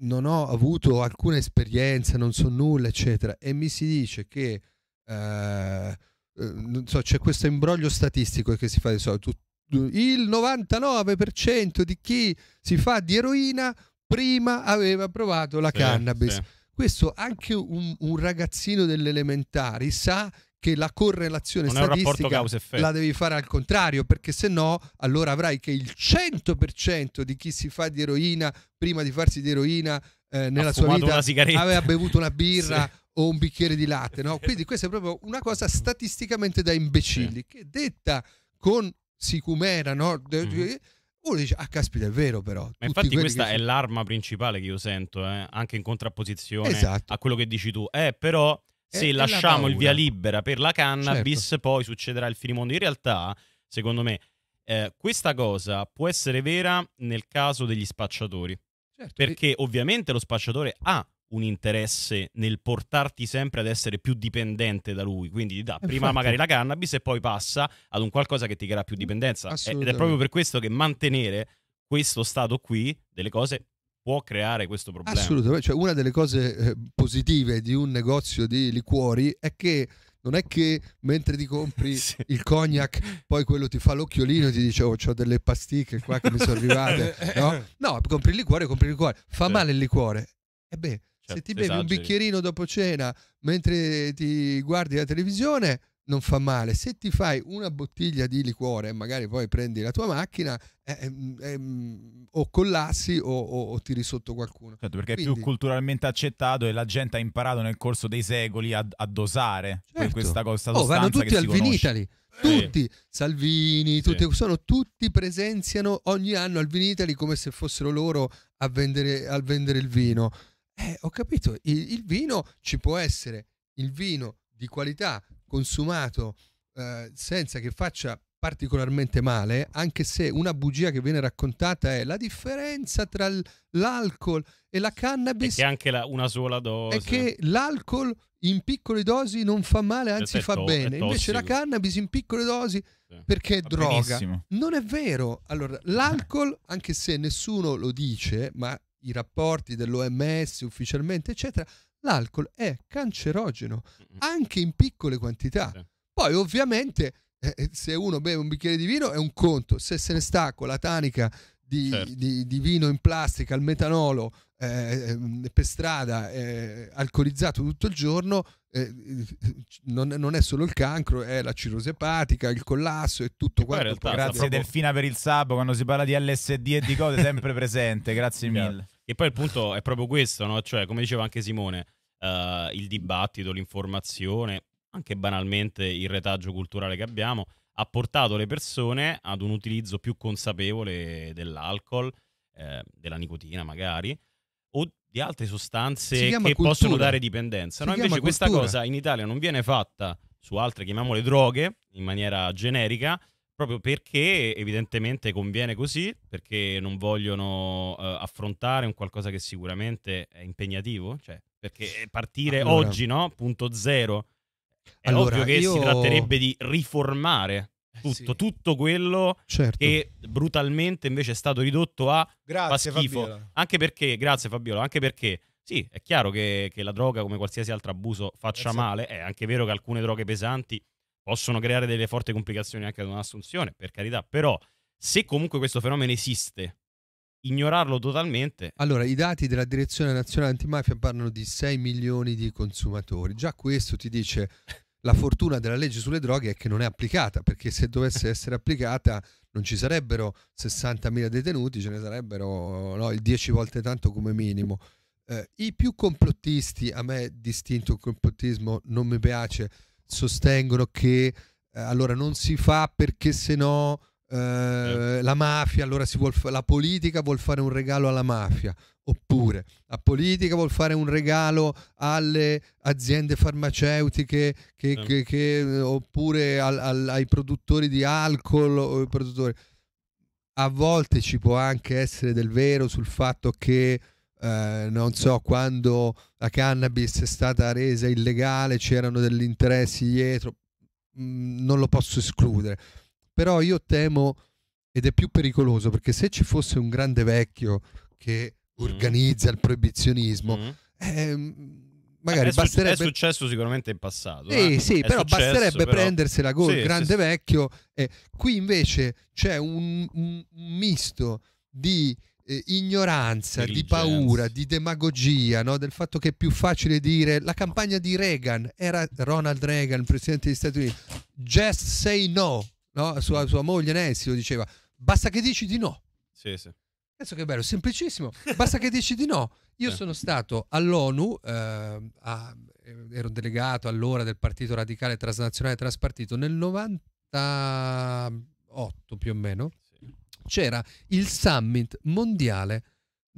non ho avuto alcuna esperienza, non so nulla, eccetera, e mi si dice che eh, eh so, c'è questo imbroglio statistico che si fa di solito. Il 99% di chi si fa di eroina prima aveva provato la sì, cannabis. Sì. Questo anche un, un ragazzino delle elementari sa che la correlazione non statistica la devi fare al contrario, perché se no allora avrai che il 100% di chi si fa di eroina prima di farsi di eroina eh, nella sua vita aveva bevuto una birra *laughs* sì. o un bicchiere di latte, no? *laughs* Quindi questa è proprio una cosa statisticamente da imbecilli, sì. che detta con sicumera, no? mm Uno dice, ah caspita, è vero però. Ma infatti questa che... è l'arma principale che io sento, eh? anche in contrapposizione esatto. a quello che dici tu. Eh, però se lasciamo il via libera per la cannabis, certo. poi succederà il finimondo. In realtà, secondo me, eh, questa cosa può essere vera nel caso degli spacciatori. Certo, perché e... ovviamente lo spacciatore ha un interesse nel portarti sempre ad essere più dipendente da lui, quindi ti dà eh, Infatti. prima magari la cannabis e poi passa ad un qualcosa che ti crea più mm, dipendenza. Eh, ed è proprio per questo che mantenere questo stato qui delle cose può creare questo problema. Assolutamente, cioè, una delle cose eh, positive di un negozio di liquori è che non è che mentre ti compri *laughs* sì. il cognac poi quello ti fa l'occhiolino e ti dice oh ho delle pasticche qua che mi sono *laughs* arrivate no? no compri il liquore compri il liquore fa certo. male il liquore e eh beh certo, se ti bevi esageri. un bicchierino dopo cena mentre ti guardi la televisione non fa male. Se ti fai una bottiglia di liquore e magari poi prendi la tua macchina, eh, ehm, ehm, o collassi o, o, o, tiri sotto qualcuno. Certo, perché Quindi, è più culturalmente accettato e la gente ha imparato nel corso dei secoli a, a dosare certo. questa cosa. Oh, vanno tutti al Vinitali. Tutti, eh. Salvini, sì. tutti, sono, tutti presenziano ogni anno al Vinitali come se fossero loro a vendere, a vendere il vino. Eh, ho capito, il, il vino ci può essere, il vino di qualità consumato eh, senza che faccia particolarmente male, anche se una bugia che viene raccontata è la differenza tra l'alcol e la cannabis. E che anche la, una sola dose. È che l'alcol in piccole dosi non fa male, anzi fa to- bene. Invece la cannabis in piccole dosi sì. perché è droga. Benissimo. Non è vero. Allora, eh. l'alcol, anche se nessuno lo dice, ma i rapporti dell'OMS ufficialmente, eccetera, l'alcol è cancerogeno anche in piccole quantità. Poi ovviamente eh, eh, se uno beve un bicchiere di vino è un conto, se se ne sta con la tanica di, certo. di, di vino in plastica, al metanolo eh, ehm, per strada, eh, alcolizzato tutto il giorno, eh, eh, non, non, è solo il cancro, è la cirrosi epatica, il collasso e tutto quanto. Grazie Delfina per il sabato quando si parla di LSD e di cose sempre *laughs* presente, grazie mille. E poi il punto è proprio questo, no? Cioè, come diceva anche Simone, uh, il dibattito, l'informazione, anche banalmente il retaggio culturale che abbiamo, ha portato le persone ad un utilizzo più consapevole dell'alcol, eh, della nicotina magari, o di altre sostanze che cultura. possono dare dipendenza. no, invece cultura. questa cosa in Italia non viene fatta su altre, chiamiamole droghe, in maniera generica, proprio perché evidentemente conviene così, perché non vogliono uh, affrontare un qualcosa che sicuramente è impegnativo, cioè, perché eh, partire allora, oggi, no? Punto zero. È allora, ovvio che io... si tratterebbe di riformare eh, tutto, sì. tutto quello certo. che brutalmente invece è stato ridotto a grazie, fa schifo. Fabiola. Anche perché, grazie Fabiola, anche perché sì, è chiaro che, che la droga, come qualsiasi altro abuso, faccia grazie. Esatto. male. È anche vero che alcune droghe pesanti possono creare delle forti complicazioni anche ad un'assunzione, per carità, però se comunque questo fenomeno esiste, ignorarlo totalmente. Allora, i dati della Direzione Nazionale Antimafia parlano di 6 milioni di consumatori. Già questo ti dice la fortuna della legge sulle droghe è che non è applicata, perché se dovesse essere applicata non ci sarebbero 60.000 detenuti, ce ne sarebbero no, il 10 volte tanto come minimo. Eh, I più complottisti, a me distinto il complottismo non mi piace, sostengono che eh, allora non si fa perché se no eh, eh, la mafia, allora fa- la politica vuol fare un regalo alla mafia, oppure la politica vuol fare un regalo alle aziende farmaceutiche, che, eh. che, che, oppure al, al, ai produttori di alcol. Produttori. A volte ci può anche essere del vero sul fatto che eh, non so, quando la cannabis è stata resa illegale c'erano degli interessi dietro, mm, non lo posso escludere. Però io temo, ed è più pericoloso, perché se ci fosse un grande vecchio che mm. organizza il proibizionismo, mm. Ehm, eh, magari è basterebbe... È successo sicuramente in passato. Sì, eh? sì, è però successo, basterebbe però... prendersela con sì, grande sì, vecchio. E qui invece c'è un, un misto di eh, ignoranza, di paura, di demagogia, no? del fatto che è più facile dire la campagna di Reagan, era Ronald Reagan, presidente degli Stati Uniti, just say no, no? Sua, sua moglie Nancy lo diceva, basta che dici di no. Sì, sì. Penso che è bello, semplicissimo, basta che dici di no. Io eh. sono stato all'ONU, eh, a, ero delegato allora del Partito Radicale Transnazionale Transpartito nel 98 più o meno c'era il summit mondiale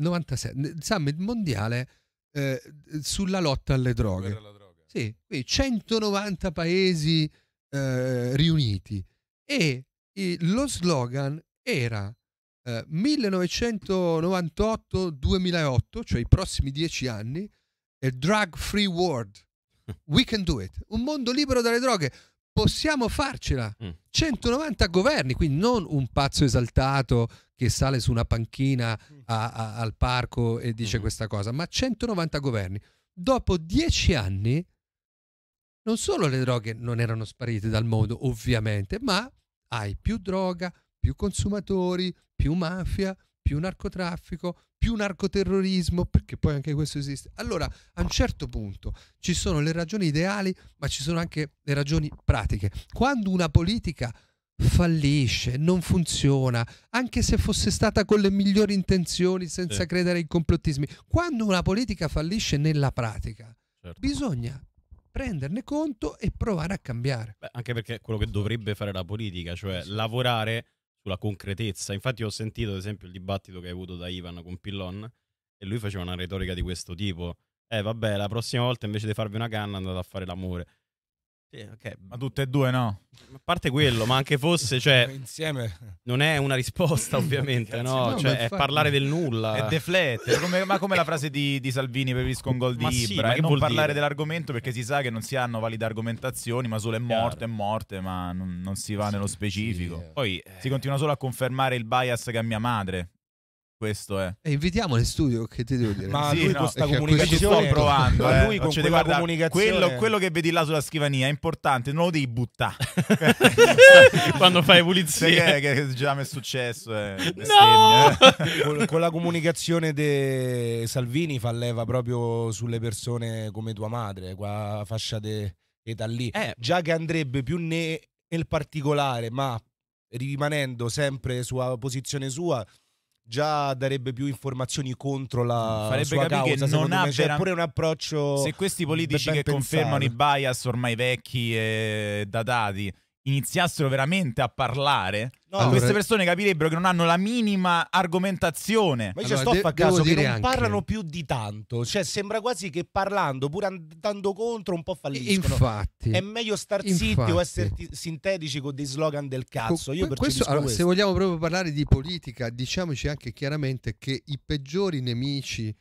96, summit mondiale eh, sulla lotta alle droghe. Sì, 190 paesi eh, riuniti e eh, lo slogan era 1998-2008, eh, cioè i prossimi dieci anni, è Drug Free World. *laughs* We can do it. Un mondo libero dalle droghe possiamo farcela. Mm. 190 governi, quindi non un pazzo esaltato che sale su una panchina a, a, al parco e dice mm. questa cosa, ma 190 governi. Dopo dieci anni, non solo le droghe non erano sparite dal mondo, ovviamente, ma hai più droga, più consumatori, più mafia, più narcotraffico, più narcoterrorismo, perché poi anche questo esiste. Allora, a un certo punto ci sono le ragioni ideali, ma ci sono anche le ragioni pratiche. Quando una politica fallisce, non funziona, anche se fosse stata con le migliori intenzioni, senza sì. credere ai complottismi, quando una politica fallisce nella pratica, certo. bisogna prenderne conto e provare a cambiare. Beh, anche perché è quello che dovrebbe fare la politica, cioè lavorare sulla concretezza. Infatti ho sentito ad esempio il dibattito che hai avuto da Ivan con Pillon e lui faceva una retorica di questo tipo. Eh vabbè, la prossima volta invece di farvi una canna andate a fare l'amore. Sì, okay. Ma tutte e due no? A parte quello, ma anche fosse, cioè, *laughs* Insieme. non è una risposta ovviamente, no? no cioè, è parlare del nulla. È deflettere, come, ma come la frase di, di Salvini preferisco un gol di sì, Ibra, sì, eh, non parlare dire? dell'argomento perché si sa che non si hanno valide argomentazioni, ma solo è morte, è morte, ma non, non si va sì, nello specifico. Poi eh. si continua solo a confermare il bias che ha mia madre, questo è. E eh, invitiamo in studio, che ti devo dire? Ma sì, lui no, con questa comunicazione sto provando. Eh. eh. Lui con cioè, quella guarda, comunicazione... quello, quello, che vedi là sulla scrivania è importante, non lo devi buttare. *laughs* Quando fai pulizia. Che, che già mi è successo. Eh. No! Eh. *laughs* con, con, la comunicazione di Salvini fa leva proprio sulle persone come tua madre, qua fascia de età lì. Eh. Già che andrebbe più nel particolare, ma rimanendo sempre sulla posizione sua già darebbe più informazioni contro la mm, Farebbe sua capire causa, che non ha cioè, vera... pure un approccio Se questi politici che pensare. confermano i bias ormai vecchi e datati iniziassero veramente a parlare, no, allora, queste persone capirebbero che non hanno la minima argomentazione. Ma io allora, sto a caso che non anche. parlano più di tanto, cioè sembra quasi che parlando, pur andando contro, un po' falliscono. Infatti. È meglio star infatti. zitti o essere sintetici con dei slogan del cazzo. Io questo, allora, questo. Se vogliamo proprio parlare di politica, diciamoci anche chiaramente che i peggiori nemici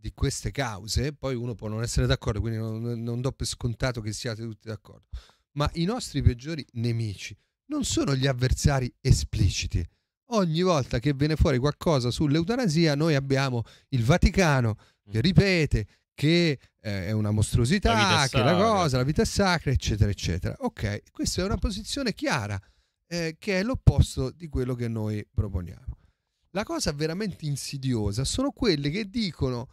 di queste cause, poi uno può non essere d'accordo, quindi non, non do per scontato che siate tutti d'accordo ma i nostri peggiori nemici non sono gli avversari espliciti. Ogni volta che viene fuori qualcosa sull'eutanasia, noi abbiamo il Vaticano che mm. ripete che eh, è una mostruosità, la che la cosa, la vita è sacra, eccetera, eccetera. Ok, questa è una posizione chiara, eh, che è l'opposto di quello che noi proponiamo. La cosa veramente insidiosa sono quelle che dicono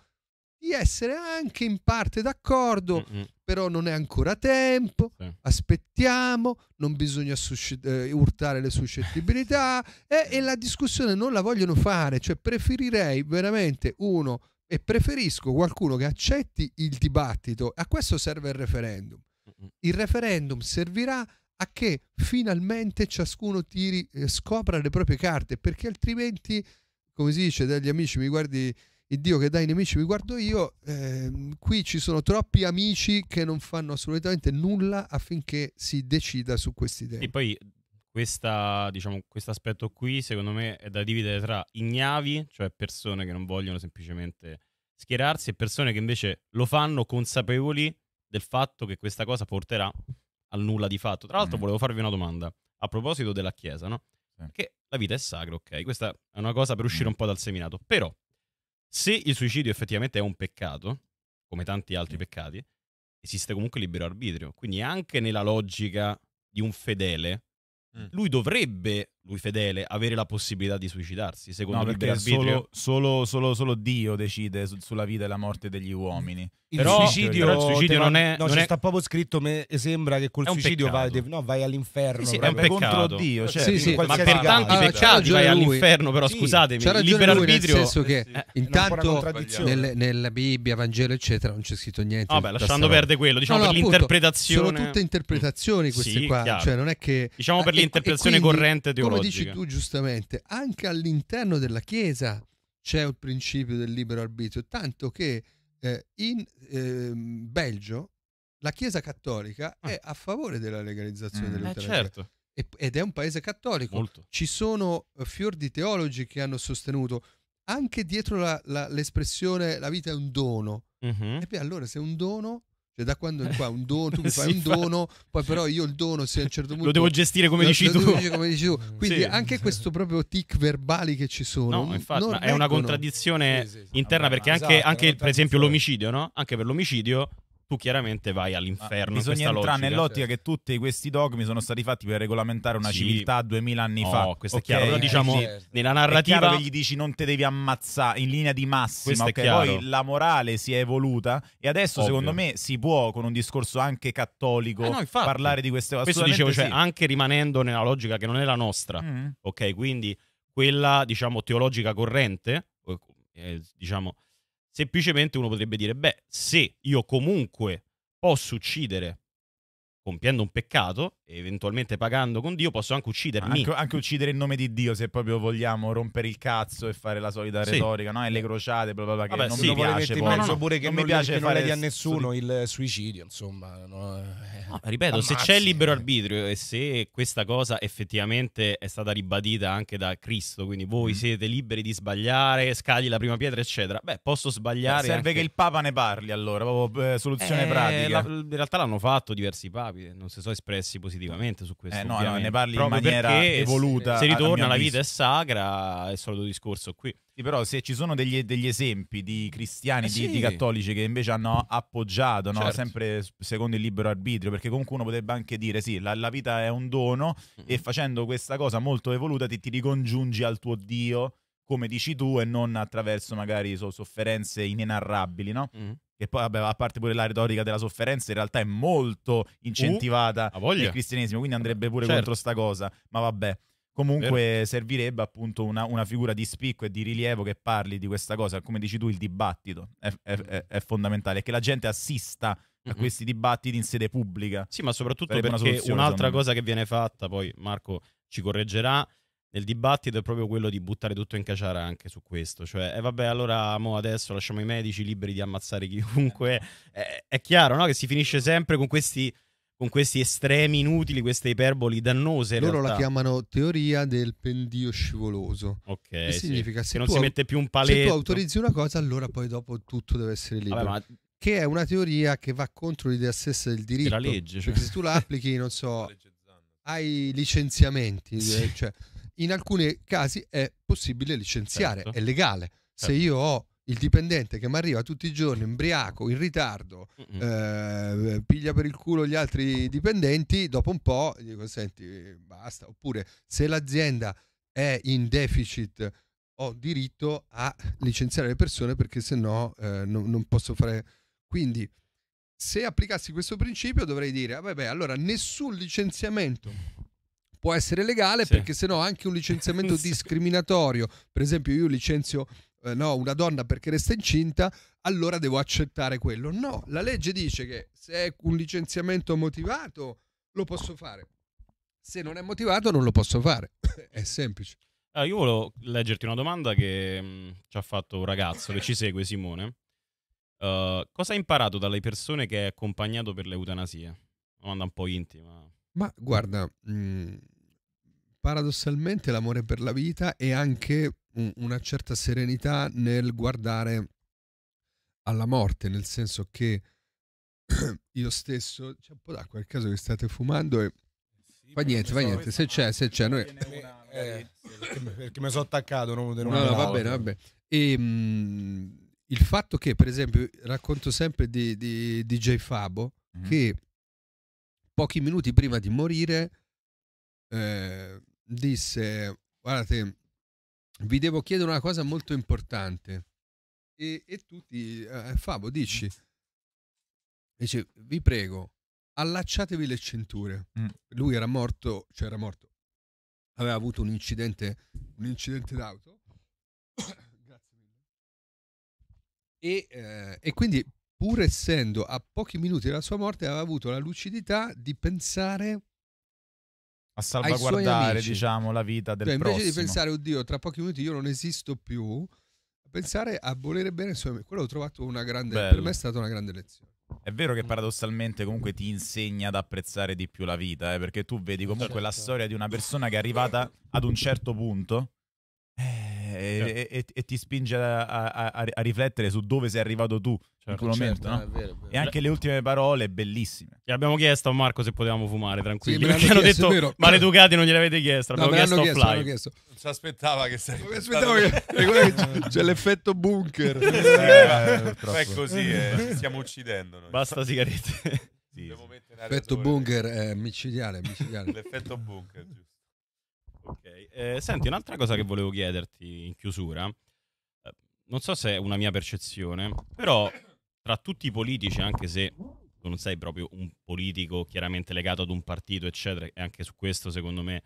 di essere anche in parte d'accordo, Mm-mm. però non è ancora tempo, sì. aspettiamo, non bisogna susc- eh, urtare le suscettibilità *laughs* eh, e la discussione non la vogliono fare, cioè preferirei veramente uno e preferisco qualcuno che accetti il dibattito, a questo serve il referendum. Il referendum servirà a che finalmente ciascuno tiri, eh, scopra le proprie carte, perché altrimenti, come si dice dagli amici, mi guardi il Dio che dai nemici mi guardo io, eh, qui ci sono troppi amici che non fanno assolutamente nulla affinché si decida su questi temi. E poi questa, diciamo, questo aspetto qui secondo me è da dividere tra ignavi, cioè persone che non vogliono semplicemente schierarsi e persone che invece lo fanno consapevoli del fatto che questa cosa porterà al nulla di fatto. Tra l'altro mm. volevo farvi una domanda a proposito della Chiesa, no? Perché la vita è sacra, ok? Questa è una cosa per uscire mm. un po' dal seminato, però se il suicidio effettivamente è un peccato, come tanti altri peccati, esiste comunque libero arbitrio. Quindi anche nella logica di un fedele, lui dovrebbe lui fedele, avere la possibilità di suicidarsi, secondo me. No, perché solo, solo, solo, solo, Dio decide su, sulla vita e la morte degli uomini. Il però, suicidio, però il suicidio non è... No, non c'è cioè, è... sta proprio scritto, me sembra che col suicidio vai, no, vai, all'inferno. Sì, sì è un peccato. contro Dio. Cioè, sì, sì. Ma per tanti allora, ah, peccati vai lui. all'inferno, però sì. scusatemi, c'era libero lui, arbitrio... Nel senso che eh. intanto nel, nella Bibbia, Vangelo, eccetera, non c'è scritto niente. Vabbè, lasciando perdere quello, diciamo per l'interpretazione... Sono tutte interpretazioni queste qua, cioè non è che... Diciamo per ah, ecco, l'interpretazione corrente teologica come logica. dici tu giustamente, anche all'interno della Chiesa c'è il principio del libero arbitrio, tanto che eh, in eh, Belgio la Chiesa cattolica ah. è a favore della legalizzazione mm, dell'eutanasia. Eh certo. Ed è un paese cattolico. Molto. Ci sono eh, fior di teologi che hanno sostenuto anche dietro la, la, l'espressione la vita è un dono. Mm-hmm. E beh, allora se è un dono, cioè, da quando in qua un *laughs* dono, tu mi fai un dono, poi però io il dono, se a un certo punto. Lo devo gestire come, lo, dici, lo tu. Devo come dici, tu. Mm. Quindi sì, anche sì. questo proprio tic verbali che ci sono. No, infatti, è una contraddizione sì, interna, perché esatto, anche, anche per esempio l'omicidio, no? Anche per l'omicidio tu chiaramente vai all'inferno. Ma bisogna entrare logica. nell'ottica che tutti questi dogmi sono stati fatti per regolamentare una sì. civiltà duemila anni oh, fa. questo okay. è chiaro. Però, diciamo, eh, nella narrativa. È chiaro che gli dici non te devi ammazzare in linea di massima. Okay? Poi la morale si è evoluta e adesso, Ovvio. secondo me, si può con un discorso anche cattolico eh no, parlare di queste cose. Questo dicevo, cioè, sì. cioè, anche rimanendo nella logica che non è la nostra, mm. ok? Quindi quella, diciamo, teologica corrente, eh, diciamo Semplicemente uno potrebbe dire, beh, se io comunque posso uccidere compiendo un peccato e eventualmente pagando con Dio posso anche uccidermi. Anche, anche, uccidere in nome di Dio se proprio vogliamo rompere il cazzo e fare la solita sì. retorica, no? E le crociate, bla bla bla, che Vabbè, non sì, mi piace poi. Penso no, no, pure che non, mi piace fare di a nessuno su... il suicidio, insomma. No, eh. no, ah, ripeto, Ammazzi. se c'è libero arbitrio e se questa cosa effettivamente è stata ribadita anche da Cristo, quindi voi mm. siete liberi di sbagliare, scagli la prima pietra, eccetera. Beh, posso sbagliare. Eh, serve anche... che il Papa ne parli allora, proprio eh, soluzione eh, pratica. La, in realtà l'hanno fatto diversi papi capite, non si sono espressi positivamente su questo. Eh, no, no, ne parli Proprio in maniera evoluta. Se ritorna la vita è sacra, è il solito discorso qui. Sì, però se ci sono degli, degli esempi di cristiani, eh, di, sì. di, cattolici che invece hanno appoggiato, no? certo. sempre secondo il libero arbitrio, perché comunque uno potrebbe anche dire sì, la, la vita è un dono mm-hmm. e facendo questa cosa molto evoluta ti, ti ricongiungi al tuo Dio come dici tu e non attraverso magari so, sofferenze inenarrabili, no? Mm-hmm che poi vabbè, a parte pure la retorica della sofferenza, in realtà è molto uh, incentivata uh, nel cristianesimo, quindi andrebbe pure certo. contro sta cosa, ma vabbè. Comunque Vero. servirebbe appunto una, una, figura di spicco e di rilievo che parli di questa cosa, come dici tu il dibattito è, è, è fondamentale, è che la gente assista a questi dibattiti in sede pubblica. Sì, ma soprattutto Sarebbe perché un'altra cosa che viene fatta, poi Marco ci correggerà, del dibattito è proprio quello di buttare tutto in caciara anche su questo. Cioè, e eh vabbè, allora mo adesso lasciamo i medici liberi di ammazzare chiunque. Eh, è, è chiaro no? che si finisce sempre con questi con questi estremi inutili, queste iperboli dannose. Loro realtà. la chiamano teoria del pendio scivoloso. Ok. Che significa se che non si mette più un paletto. Se tu autorizzi una cosa, allora poi dopo tutto deve essere libero. Vabbè, ma... Che è una teoria che va contro l'idea stessa del diritto. la legge. Cioè. Perché se tu la applichi, non so, hai licenziamenti, sì. Eh, cioè in alcuni casi è possibile licenziare, certo. è legale. Certo. Se io ho il dipendente che mi arriva tutti i giorni embriaco, in ritardo, mm-hmm. eh, piglia per il culo gli altri dipendenti, dopo un po' gli dico senti, basta. Oppure se l'azienda è in deficit ho diritto a licenziare le persone perché se no eh, non, non posso fare... Quindi se applicassi questo principio dovrei dire, ah, vabbè, allora nessun licenziamento può essere legale sì. perché sennò anche un licenziamento *laughs* discriminatorio, per esempio io licenzio eh, no, una donna perché resta incinta, allora devo accettare quello. No, la legge dice che se è un licenziamento motivato lo posso fare. Se non è motivato non lo posso fare. *laughs* è semplice. Ah, io volevo leggerti una domanda che mh, mm, ci ha fatto un ragazzo che ci segue, Simone. Uh, cosa hai imparato dalle persone che hai accompagnato per l'eutanasia? Una domanda un po' intima. Ma guarda, mh, mm, paradossalmente l'amore per la vita e anche un- una certa serenità nel guardare alla morte, nel senso che *clears throat* io stesso, c'è un po' d'acqua, è il caso che state fumando e fa niente, fa niente, se c'è, se c'è, noi... Eh, eh, eh, perché, mi sono attaccato. No, no, no, va bene, va bene. E, ehm, mh, il fatto che, per esempio, racconto sempre di, di, DJ Fabo, mm. che pochi minuti prima di morire, eh, disse, guardate, vi devo chiedere una cosa molto importante. E, e tutti, eh, Fabo, dici, mm. dice, vi prego, allacciatevi le cinture. Mm. Lui era morto, cioè era morto, aveva avuto un incidente, un incidente d'auto. *coughs* E, eh, e, quindi pur essendo a pochi minuti dalla sua morte, aveva avuto la lucidità di pensare a salvaguardare, diciamo, la vita del cioè, invece prossimo. Invece di pensare, oddio, tra pochi minuti io non esisto più, pensare a volere bene insomma, Quello ho trovato una grande, Bello. per me è stata una grande lezione. È vero che mm. paradossalmente comunque ti insegna ad apprezzare di più la vita, eh? perché tu vedi comunque certo. la storia di una persona che è arrivata ad un certo punto Certo. e, e, e, ti spinge a, a, a, a, riflettere su dove sei arrivato tu certo, Certo, no? Eh, vero, vero. E anche le ultime parole bellissime. Gli abbiamo chiesto a Marco se potevamo fumare, tranquilli. Sì, perché hanno chiesto, detto maleducati, non gliel'avete chiesto. L'abbiamo no, chiesto chiesto, offline. Chiesto. Non ci aspettava che sei. Aspettavo che, *laughs* che eh, c'è, l'effetto bunker. eh, eh, è così, eh. ci stiamo uccidendo. Noi. Basta sigarette. Sì. L'effetto bunker è eh, micidiale. micidiale. L'effetto bunker, giusto. Ok, eh, senti, un'altra cosa che volevo chiederti in chiusura, eh, non so se è una mia percezione, però tra tutti i politici, anche se tu non sei proprio un politico chiaramente legato ad un partito, eccetera, e anche su questo secondo me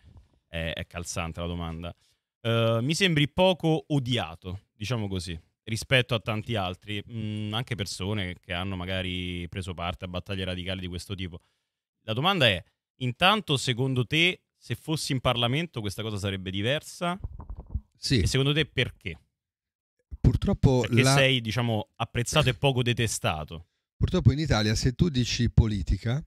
è, è calzante la domanda, eh, mi sembri poco odiato, diciamo così rispetto a tanti altri, mh, mm, anche persone che hanno magari preso parte a battaglie radicali di questo tipo. La domanda è, intanto secondo te se fossi in Parlamento questa cosa sarebbe diversa? Sì. E secondo te perché? Purtroppo perché la... sei, diciamo, apprezzato e poco detestato. Purtroppo in Italia se tu dici politica,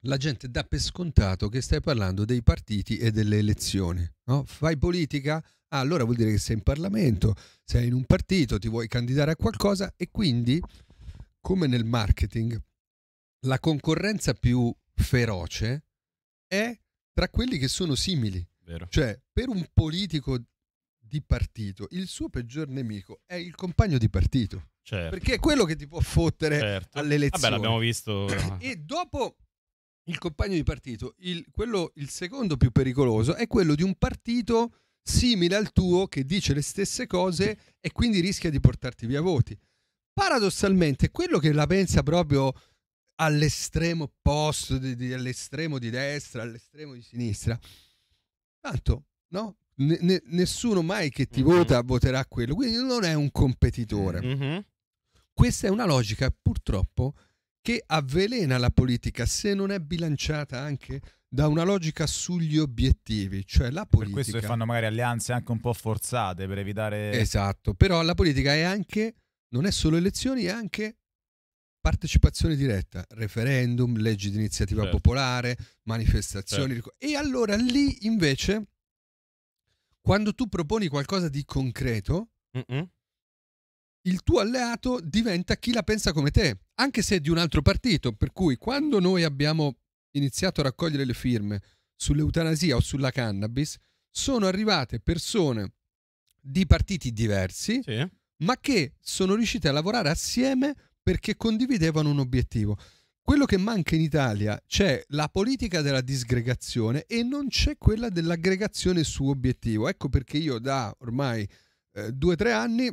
la gente dà per scontato che stai parlando dei partiti e delle elezioni. No? Fai politica, ah, allora vuol dire che sei in Parlamento, sei in un partito, ti vuoi candidare a qualcosa e quindi, come nel marketing, la concorrenza più feroce è tra quelli che sono simili. Vero. Cioè, per un politico di partito, il suo peggior nemico è il compagno di partito. Certo. Perché è quello che ti può fottere certo. elezioni. Vabbè, l'abbiamo visto. e dopo il compagno di partito, il, quello, il secondo più pericoloso è quello di un partito simile al tuo che dice le stesse cose e quindi rischia di portarti via voti. Paradossalmente, quello che la pensa proprio all'estremo opposto, di, di, all'estremo di destra, all'estremo di sinistra. Tanto, no? N- ne- nessuno mai che ti mm-hmm. vota voterà quello, quindi non è un competitore. Mm-hmm. Questa è una logica purtroppo che avvelena la politica se non è bilanciata anche da una logica sugli obiettivi, cioè la politica. Per questo che fanno magari alleanze anche un po' forzate per evitare. Esatto, però la politica è anche, non è solo elezioni, è anche partecipazione diretta, referendum, leggi di iniziativa certo. popolare, manifestazioni. Certo. E allora lì invece, quando tu proponi qualcosa di concreto, Mm-mm. il tuo alleato diventa chi la pensa come te, anche se è di un altro partito. Per cui quando noi abbiamo iniziato a raccogliere le firme sull'eutanasia o sulla cannabis, sono arrivate persone di partiti diversi, sì. ma che sono riuscite a lavorare assieme perché condividevano un obiettivo. Quello che manca in Italia c'è la politica della disgregazione e non c'è quella dell'aggregazione su obiettivo. Ecco perché io da ormai eh, due o tre anni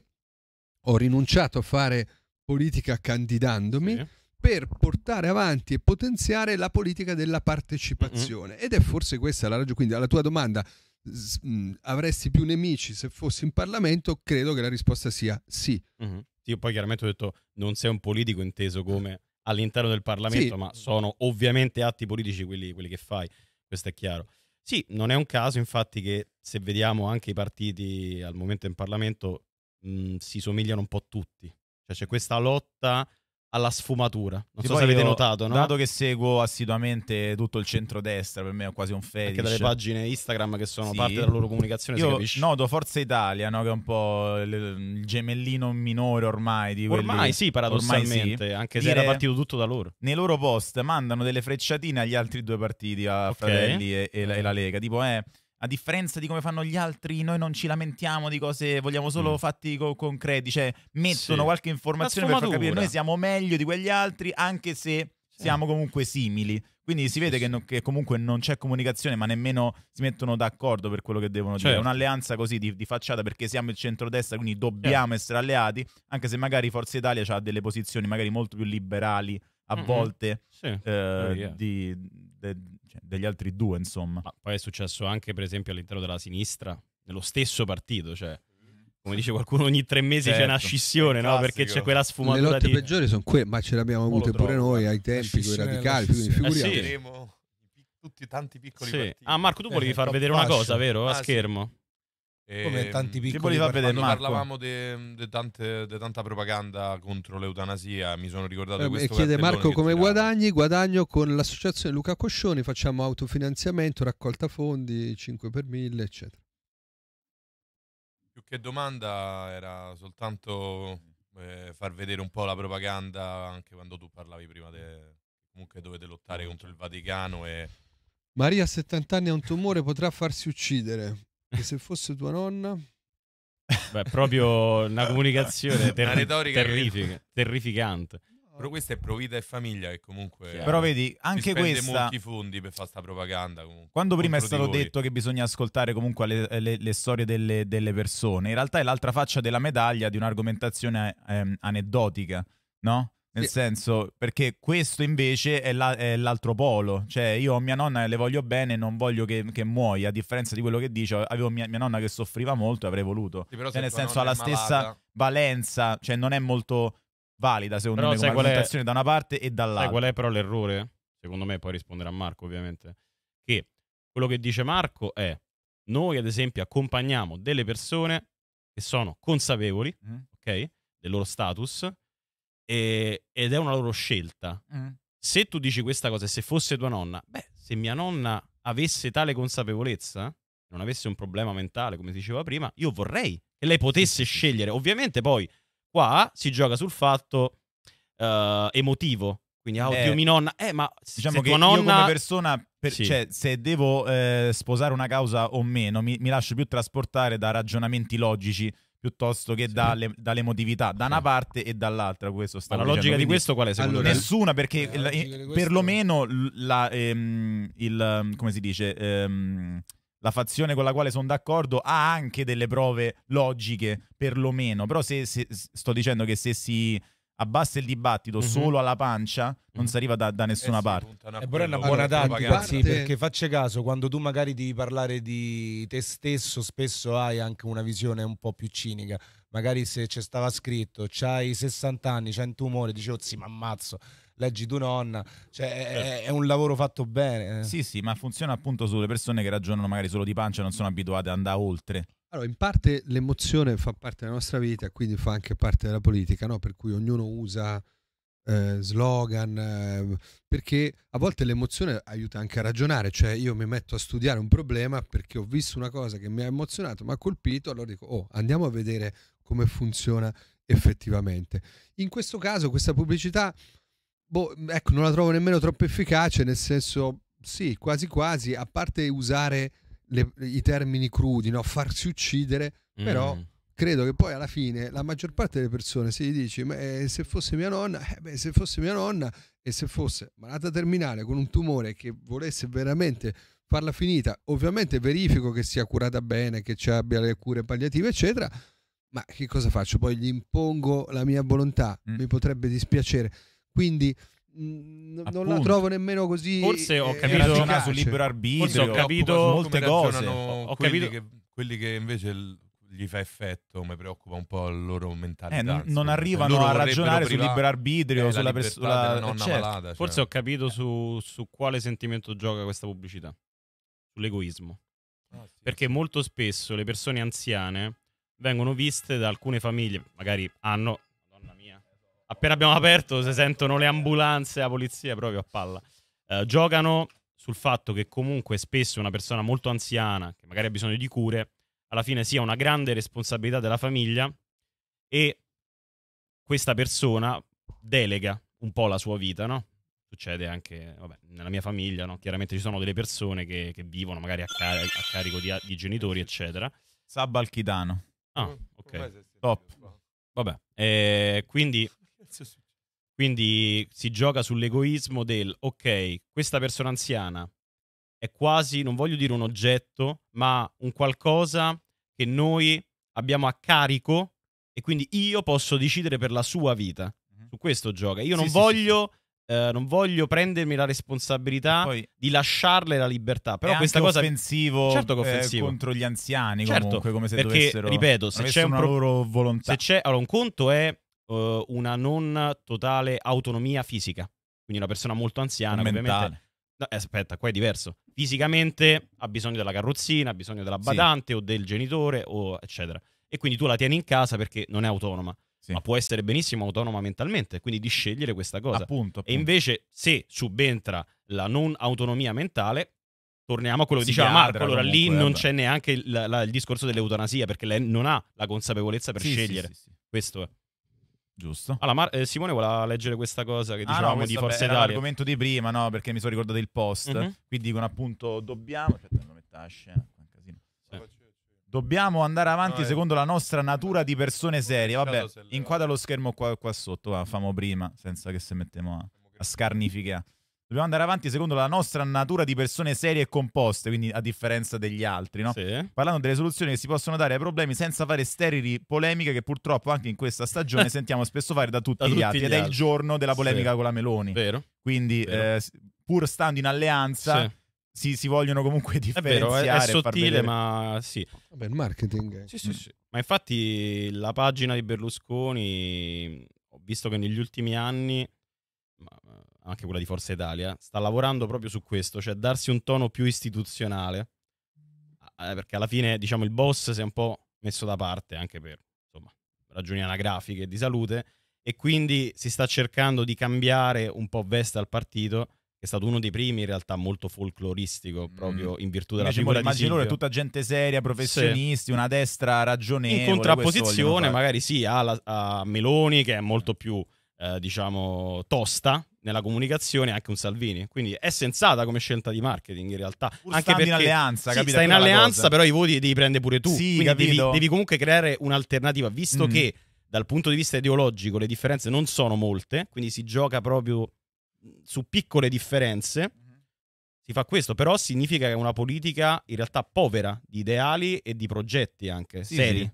ho rinunciato a fare politica candidandomi sì. per portare avanti e potenziare la politica della partecipazione. Mm-hmm. Ed è forse questa la ragione. Quindi alla tua domanda, s- mh, avresti più nemici se fossi in Parlamento? Credo che la risposta sia sì. Mm-hmm. Io poi chiaramente ho detto non sei un politico inteso come all'interno del Parlamento, sì. ma sono ovviamente atti politici quelli, quelli che fai, questo è chiaro. Sì, non è un caso infatti che se vediamo anche i partiti al momento in Parlamento mh, si somigliano un po' tutti. Cioè c'è questa lotta alla sfumatura. Non sì, so se avete notato, no? Dato che seguo assiduamente tutto il centrodestra, per me è quasi un fetish. Anche dalle pagine Instagram che sono sì. parte della loro comunicazione, Io noto Forza Italia, no? che è un po' il gemellino minore ormai di quelli... Ormai sì, paradossalmente, ormai sì. anche se Dire... era partito tutto da loro. Nei loro post mandano delle frecciatine agli altri due partiti, a okay. Fratelli e, e, la, e, la, Lega, tipo eh a differenza di come fanno gli altri, noi non ci lamentiamo di cose, vogliamo solo mm. fatti co- concreti, cioè mettono sì. qualche informazione per far capire noi siamo meglio di quegli altri, anche se sì. siamo comunque simili. Quindi si vede sì. che, no, che, comunque non c'è comunicazione, ma nemmeno si mettono d'accordo per quello che devono certo. dire. un'alleanza così di, di, facciata perché siamo il centrodestra, quindi dobbiamo certo. essere alleati, anche se magari Forza Italia ha delle posizioni magari molto più liberali a mm-hmm. volte eh, eh, di, de, cioè, degli altri due, insomma. Ma poi è successo anche, per esempio, all'interno della sinistra, nello stesso partito, cioè come dice qualcuno, ogni tre mesi certo, c'è una certo. scissione, no? Perché c'è quella sfumatura. Le lotte di... peggiori sono quelle, ma ce l'abbiamo avute oh, pure noi ai tempi, con i radicali, figuriamoci. Eh sì. Tutti tanti piccoli sì. Ah, Marco, tu volevi far eh, vedere una cosa, vero? Ah, a schermo. Sì. Come ehm, tanti piccoli che vedere Marco. parlavamo di tanta propaganda contro l'eutanasia, mi sono ricordato eh, questo. E chiede Marco come guadagni? Guadagno con l'associazione Luca Coscioni, facciamo autofinanziamento, raccolta fondi, 5 per 1000, eccetera. Più che domanda era soltanto eh, far vedere un po' la propaganda, anche quando tu parlavi prima de... comunque dovete lottare contro il Vaticano e... Maria, 70 anni, ha un tumore, potrà farsi uccidere che se fosse tua nonna... Beh, proprio una comunicazione ter- una retorica terrifica, *laughs* terrificante. Però questa è Provita e Famiglia che comunque Chiaro. Però vedi, anche questa molti fondi per fare sta propaganda comunque, Quando prima è stato detto che bisogna ascoltare comunque le, le, le storie delle, delle, persone In realtà è l'altra faccia della medaglia di un'argomentazione ehm, aneddotica, no? Nel sì. senso, perché questo invece è, la, è, l'altro polo. Cioè, io a mia nonna le voglio bene, e non voglio che, che muoia. A differenza di quello che dice, avevo mia, mia nonna che soffriva molto e avrei voluto. Sì, cioè, nel senso, ha la stessa valenza, cioè non è molto valida, secondo però me, come argomentazione è... da una parte e dall'altra. Sai qual è però l'errore? Secondo me, poi a Marco, ovviamente. Che quello che dice Marco è: noi, ad esempio, accompagniamo delle persone che sono consapevoli, mm. ok, del loro status e, eh, ed è una loro scelta. Mm. Se tu dici questa cosa e se fosse tua nonna, beh, se mia nonna avesse tale consapevolezza, non avesse un problema mentale, come diceva prima, io vorrei che lei potesse scegliere. Ovviamente poi qua si gioca sul fatto uh, emotivo. Quindi, ah, oddio, eh. mia nonna. Eh, ma diciamo se che tua nonna... come persona, per, sì. cioè, se devo eh, sposare una causa o meno, mi, mi lascio più trasportare da ragionamenti logici piuttosto che sì. dalle, dall'emotività, da sì. una parte e dall'altra. Questo sta la logica di questo qual è secondo allora, Nessuna, perché eh, la, questo... perlomeno la, ehm, il, come si dice, ehm, la fazione con la quale sono d'accordo ha anche delle prove logiche, perlomeno. Però se, se sto dicendo che se si abbassa il dibattito mm-hmm. solo alla pancia, mm-hmm. non mhm. si arriva da, da eh nessuna eh parte. e pure è una buona tattica, sì, perché faccia caso, quando tu magari devi parlare di te stesso, spesso hai anche una visione un po' più cinica. Magari se c'è stava scritto, c'hai 60 anni, c'hai un tumore, dici, oh sì, ma ammazzo leggi tu nonna, cioè è, è, certo. un lavoro fatto bene. Eh. Sì, sì, ma funziona appunto sulle persone che ragionano magari solo di pancia e non sono abituate ad andare oltre. Allora, in parte l'emozione fa parte della nostra vita, quindi fa anche parte della politica, no? per cui ognuno usa eh, slogan, eh, perché a volte l'emozione aiuta anche a ragionare, cioè io mi metto a studiare un problema perché ho visto una cosa che mi ha emozionato, mi ha colpito, allora dico, oh, andiamo a vedere come funziona effettivamente. In questo caso questa pubblicità, boh, ecco, non la trovo nemmeno troppo efficace, nel senso, sì, quasi quasi, a parte usare le, i termini crudi, no? farsi uccidere, mm. però credo che poi alla fine la maggior parte delle persone si dice, ma, eh, se fosse mia nonna, eh, beh, se fosse mia nonna e se fosse malata terminale con un tumore che volesse veramente farla finita, ovviamente verifico che sia curata bene, che ci abbia le cure palliative eccetera, ma che cosa faccio? Poi gli impongo la mia volontà, mm. mi potrebbe dispiacere. Quindi N- non la trovo nemmeno così. Forse ho eh, capito eh, sul libero arbitrio. Forse ho capito molte cose. Ho capito che, quelli che invece gli fa effetto, mi preoccupa un po' la loro mentalità. Eh, non, arrivano a ragionare sul libero arbitrio, eh, sulla persona. Eh, certo. Malata, cioè. Forse ho capito eh. su, su, quale sentimento gioca questa pubblicità, sull'egoismo. Ah, sì, Perché molto spesso le persone anziane vengono viste da alcune famiglie, magari hanno Appena abbiamo aperto si sentono le ambulanze, la polizia proprio a palla. Eh, giocano sul fatto che comunque spesso una persona molto anziana, che magari ha bisogno di cure, alla fine sia una grande responsabilità della famiglia e questa persona delega un po' la sua vita, no? Succede anche vabbè, nella mia famiglia, no? Chiaramente ci sono delle persone che, che vivono magari a, car- a carico di, di, genitori, eccetera. Sabba al Chidano. Ah, mm, ok. Top. Vabbè, eh, quindi quindi si gioca sull'egoismo del, ok, questa persona anziana è quasi, non voglio dire un oggetto, ma un qualcosa che noi abbiamo a carico e quindi io posso decidere per la sua vita. Mhm. Su questo gioca. Io sì, non, sì, voglio, sì. Eh, non voglio... prendermi la responsabilità poi, di lasciarle la libertà. Però questa cosa è offensivo, certo eh, offensivo. Eh, contro gli anziani, certo, comunque, come se perché, dovessero ripeto, se c'è un pro... loro volontà. Se c'è allora un conto è uh, una non totale autonomia fisica. Quindi una persona molto anziana, ovviamente. No, eh, aspetta, qua è diverso. Fisicamente ha bisogno della carrozzina, ha bisogno della badante sì. o del genitore, o eccetera. E quindi tu la tieni in casa perché non è autonoma. Sì. ma può essere benissimo autonoma mentalmente, quindi di scegliere questa cosa. Appunto, appunto. E invece se subentra la non autonomia mentale, torniamo a quello che diceva Marco, allora lì eh, non c'è neanche il, la, il discorso dell'eutanasia perché lei non ha la consapevolezza per sì, scegliere. Sì, Questo è. Giusto. Allora, Mar- eh, Simone voleva leggere questa cosa che dicevamo ah, no, di Forza beh, Italia. l'argomento di prima, no? Perché mi sono ricordato il post. Mm-hmm. Qui dicono appunto dobbiamo... Aspetta, non metta la scena. Eh. Dobbiamo andare avanti no, secondo la nostra natura di persone serie. Vabbè, inquadra lo schermo qua, qua sotto, va, famo prima, senza che se mettiamo a, a scarnificare dobbiamo andare avanti secondo la nostra natura di persone serie e composte, quindi a differenza degli altri, no? sì. Parlando delle soluzioni che si possono dare ai problemi senza fare sterili polemiche che purtroppo anche in questa stagione *laughs* sentiamo spesso fare da tutti, da gli, tutti altri, gli altri. Ed è il giorno della polemica sì. con la Meloni. Vero. Quindi, Vero. Eh, pur stando in alleanza... Sì. Si, si, vogliono comunque differenziare. È, vero, è, è sottile, ma sì. Vabbè, il marketing. Sì, sì, sì. Ma infatti la pagina di Berlusconi, ho visto che negli ultimi anni anche quella di Forza Italia, sta lavorando proprio su questo, cioè darsi un tono più istituzionale, eh, perché alla fine diciamo il boss si è un po' messo da parte anche per insomma, ragioni anagrafiche e di salute e quindi si sta cercando di cambiare un po' veste al partito che è stato uno dei primi in realtà molto folcloristico mm. proprio in virtù della Invece figura di loro è tutta gente seria, professionisti, sì. una destra ragionevole. In contrapposizione magari sì a, la, a Meloni che è molto più eh, diciamo tosta nella comunicazione anche un Salvini. Quindi è sensata come scelta di marketing in realtà. Pur anche perché in alleanza, sì, Stai in alleanza, però i voti devi prendere pure tu. Sì, devi, devi, comunque creare un'alternativa, visto mm. che dal punto di vista ideologico le differenze non sono molte, quindi si gioca proprio mm, su piccole differenze. Mm-hmm. Si fa questo, però significa che è una politica in realtà povera di ideali e di progetti anche sì, seri. Sì.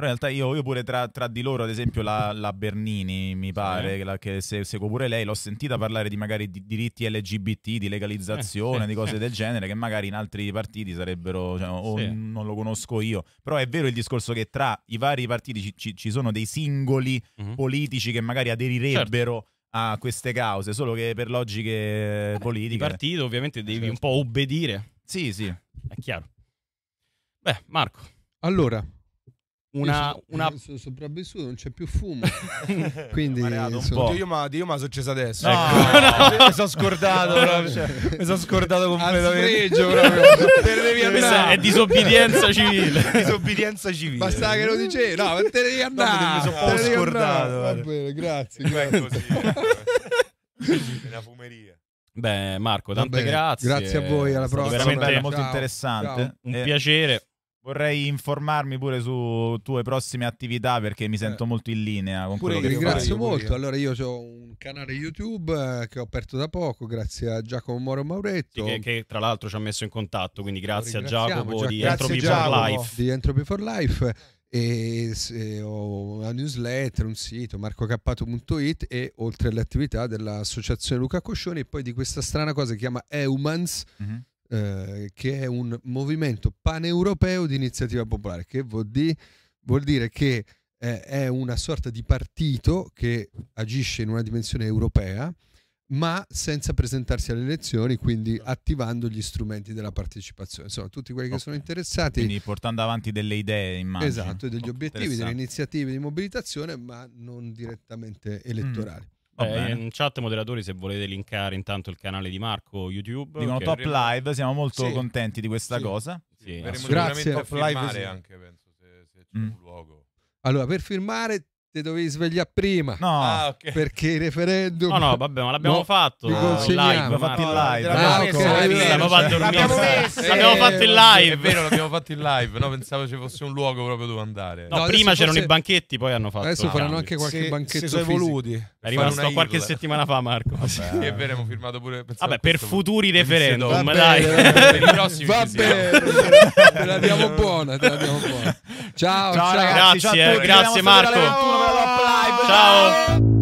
Però in realtà io, io pure tra, tra, di loro, ad esempio la, la Bernini, mi pare, sì. la, che se, seguo pure lei, l'ho sentita parlare di magari di diritti LGBT, di legalizzazione, eh, di cose del genere, che magari in altri partiti sarebbero, cioè, o non lo conosco io. Però è vero il discorso che tra i vari partiti ci, ci, ci sono dei singoli mm-hmm. politici che magari aderirebbero. Certo a queste cause, solo che per logiche eh, politiche. Di partito ovviamente devi certo. un po' obbedire. Sì, sì. È chiaro. Beh, Marco. Allora, una, so, una... Eh, sono sopravvissuto, non c'è più fumo. *laughs* Quindi insomma... Dio, ma, Dio, successo adesso. No, ecco. no. *laughs* mi sono scordato, proprio, cioè, cioè mi sono scordato completamente. Sfregio, Questa *laughs* è disobbedienza civile. disobbedienza civile. Basta che lo dicevi, no, ma te devi andare. No, mi sono un scordato. Va bene, grazie. grazie. così, eh. una fumeria. Beh, Marco, tante grazie. Grazie a voi, alla prossima. Veramente molto interessante. Ciao. Un eh. piacere. Vorrei informarmi pure su tue prossime attività perché mi sento eh. molto in linea con quello che ringrazio molto. Allora io ho un canale YouTube eh, che ho aperto da poco grazie a Giacomo Moro Mauretto. Sì, che, che, tra l'altro ci ha messo in contatto, quindi grazie a Giacomo, Giacomo di Entropy Giacomo, for Life. Di Entropy for Life e ho una newsletter, un sito marcocappato.it e oltre alle attività dell'associazione Luca Coscioni e poi di questa strana cosa che si chiama Eumans. Mm-hmm eh, che è un movimento paneuropeo di iniziativa popolare, che vuol, di, vuol dire che eh, è una sorta di partito che agisce in una dimensione europea, ma senza presentarsi alle elezioni, quindi esatto. attivando gli strumenti della partecipazione. Insomma, tutti quelli che sono interessati. Quindi portando avanti delle idee, immagino. Esatto, degli obiettivi, delle iniziative di mobilitazione, ma non direttamente mm. elettorali. Mm. Vabbè, eh, in chat moderatori se volete linkare intanto il canale di Marco YouTube. Dicono top live, siamo molto sì. contenti di questa sì. cosa. Sì, sì. Grazie. a top live, anche penso se, se c'è mm. un luogo. Allora, per firmare ti dovevi svegliare prima. No, ah, okay. perché il referendum. No, no, vabbè, ma l'abbiamo no, fatto. Vi consegniamo. Live, fatto in live. Ah, L'abbiamo fatto ah, in live. L'abbiamo fatto in eh, live. È vero, l'abbiamo fatto in live. No, pensavo ci fosse un luogo proprio dove andare. No, no prima c'erano forse... i banchetti, poi hanno fatto. Adesso faranno anche qualche se, banchetto. Se evoluti. È rimasto qualche irla. settimana fa, Marco. Vabbè, è vero, abbiamo firmato pure. Vabbè, per futuri referendum. Dai, per i prossimi. Vabbè, te l'abbiamo buona. Te la buona. Ciao, ciao, ciao. Ragazzi, ciao eh. grazie Marco. Ciao.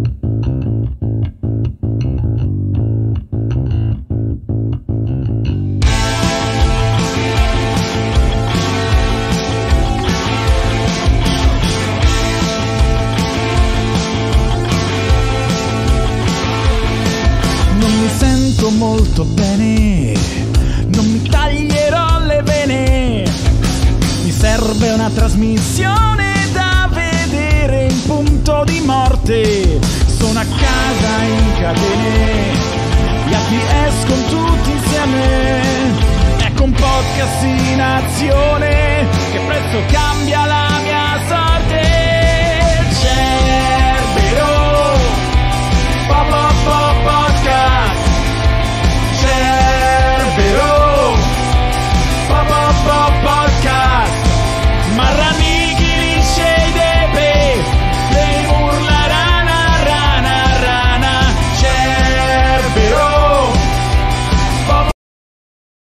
trasmissione da vedere in punto di morte. Sono a casa in catene, gli ATS escono tutti insieme. Ecco un podcast in azione che presto cambia la mia salute.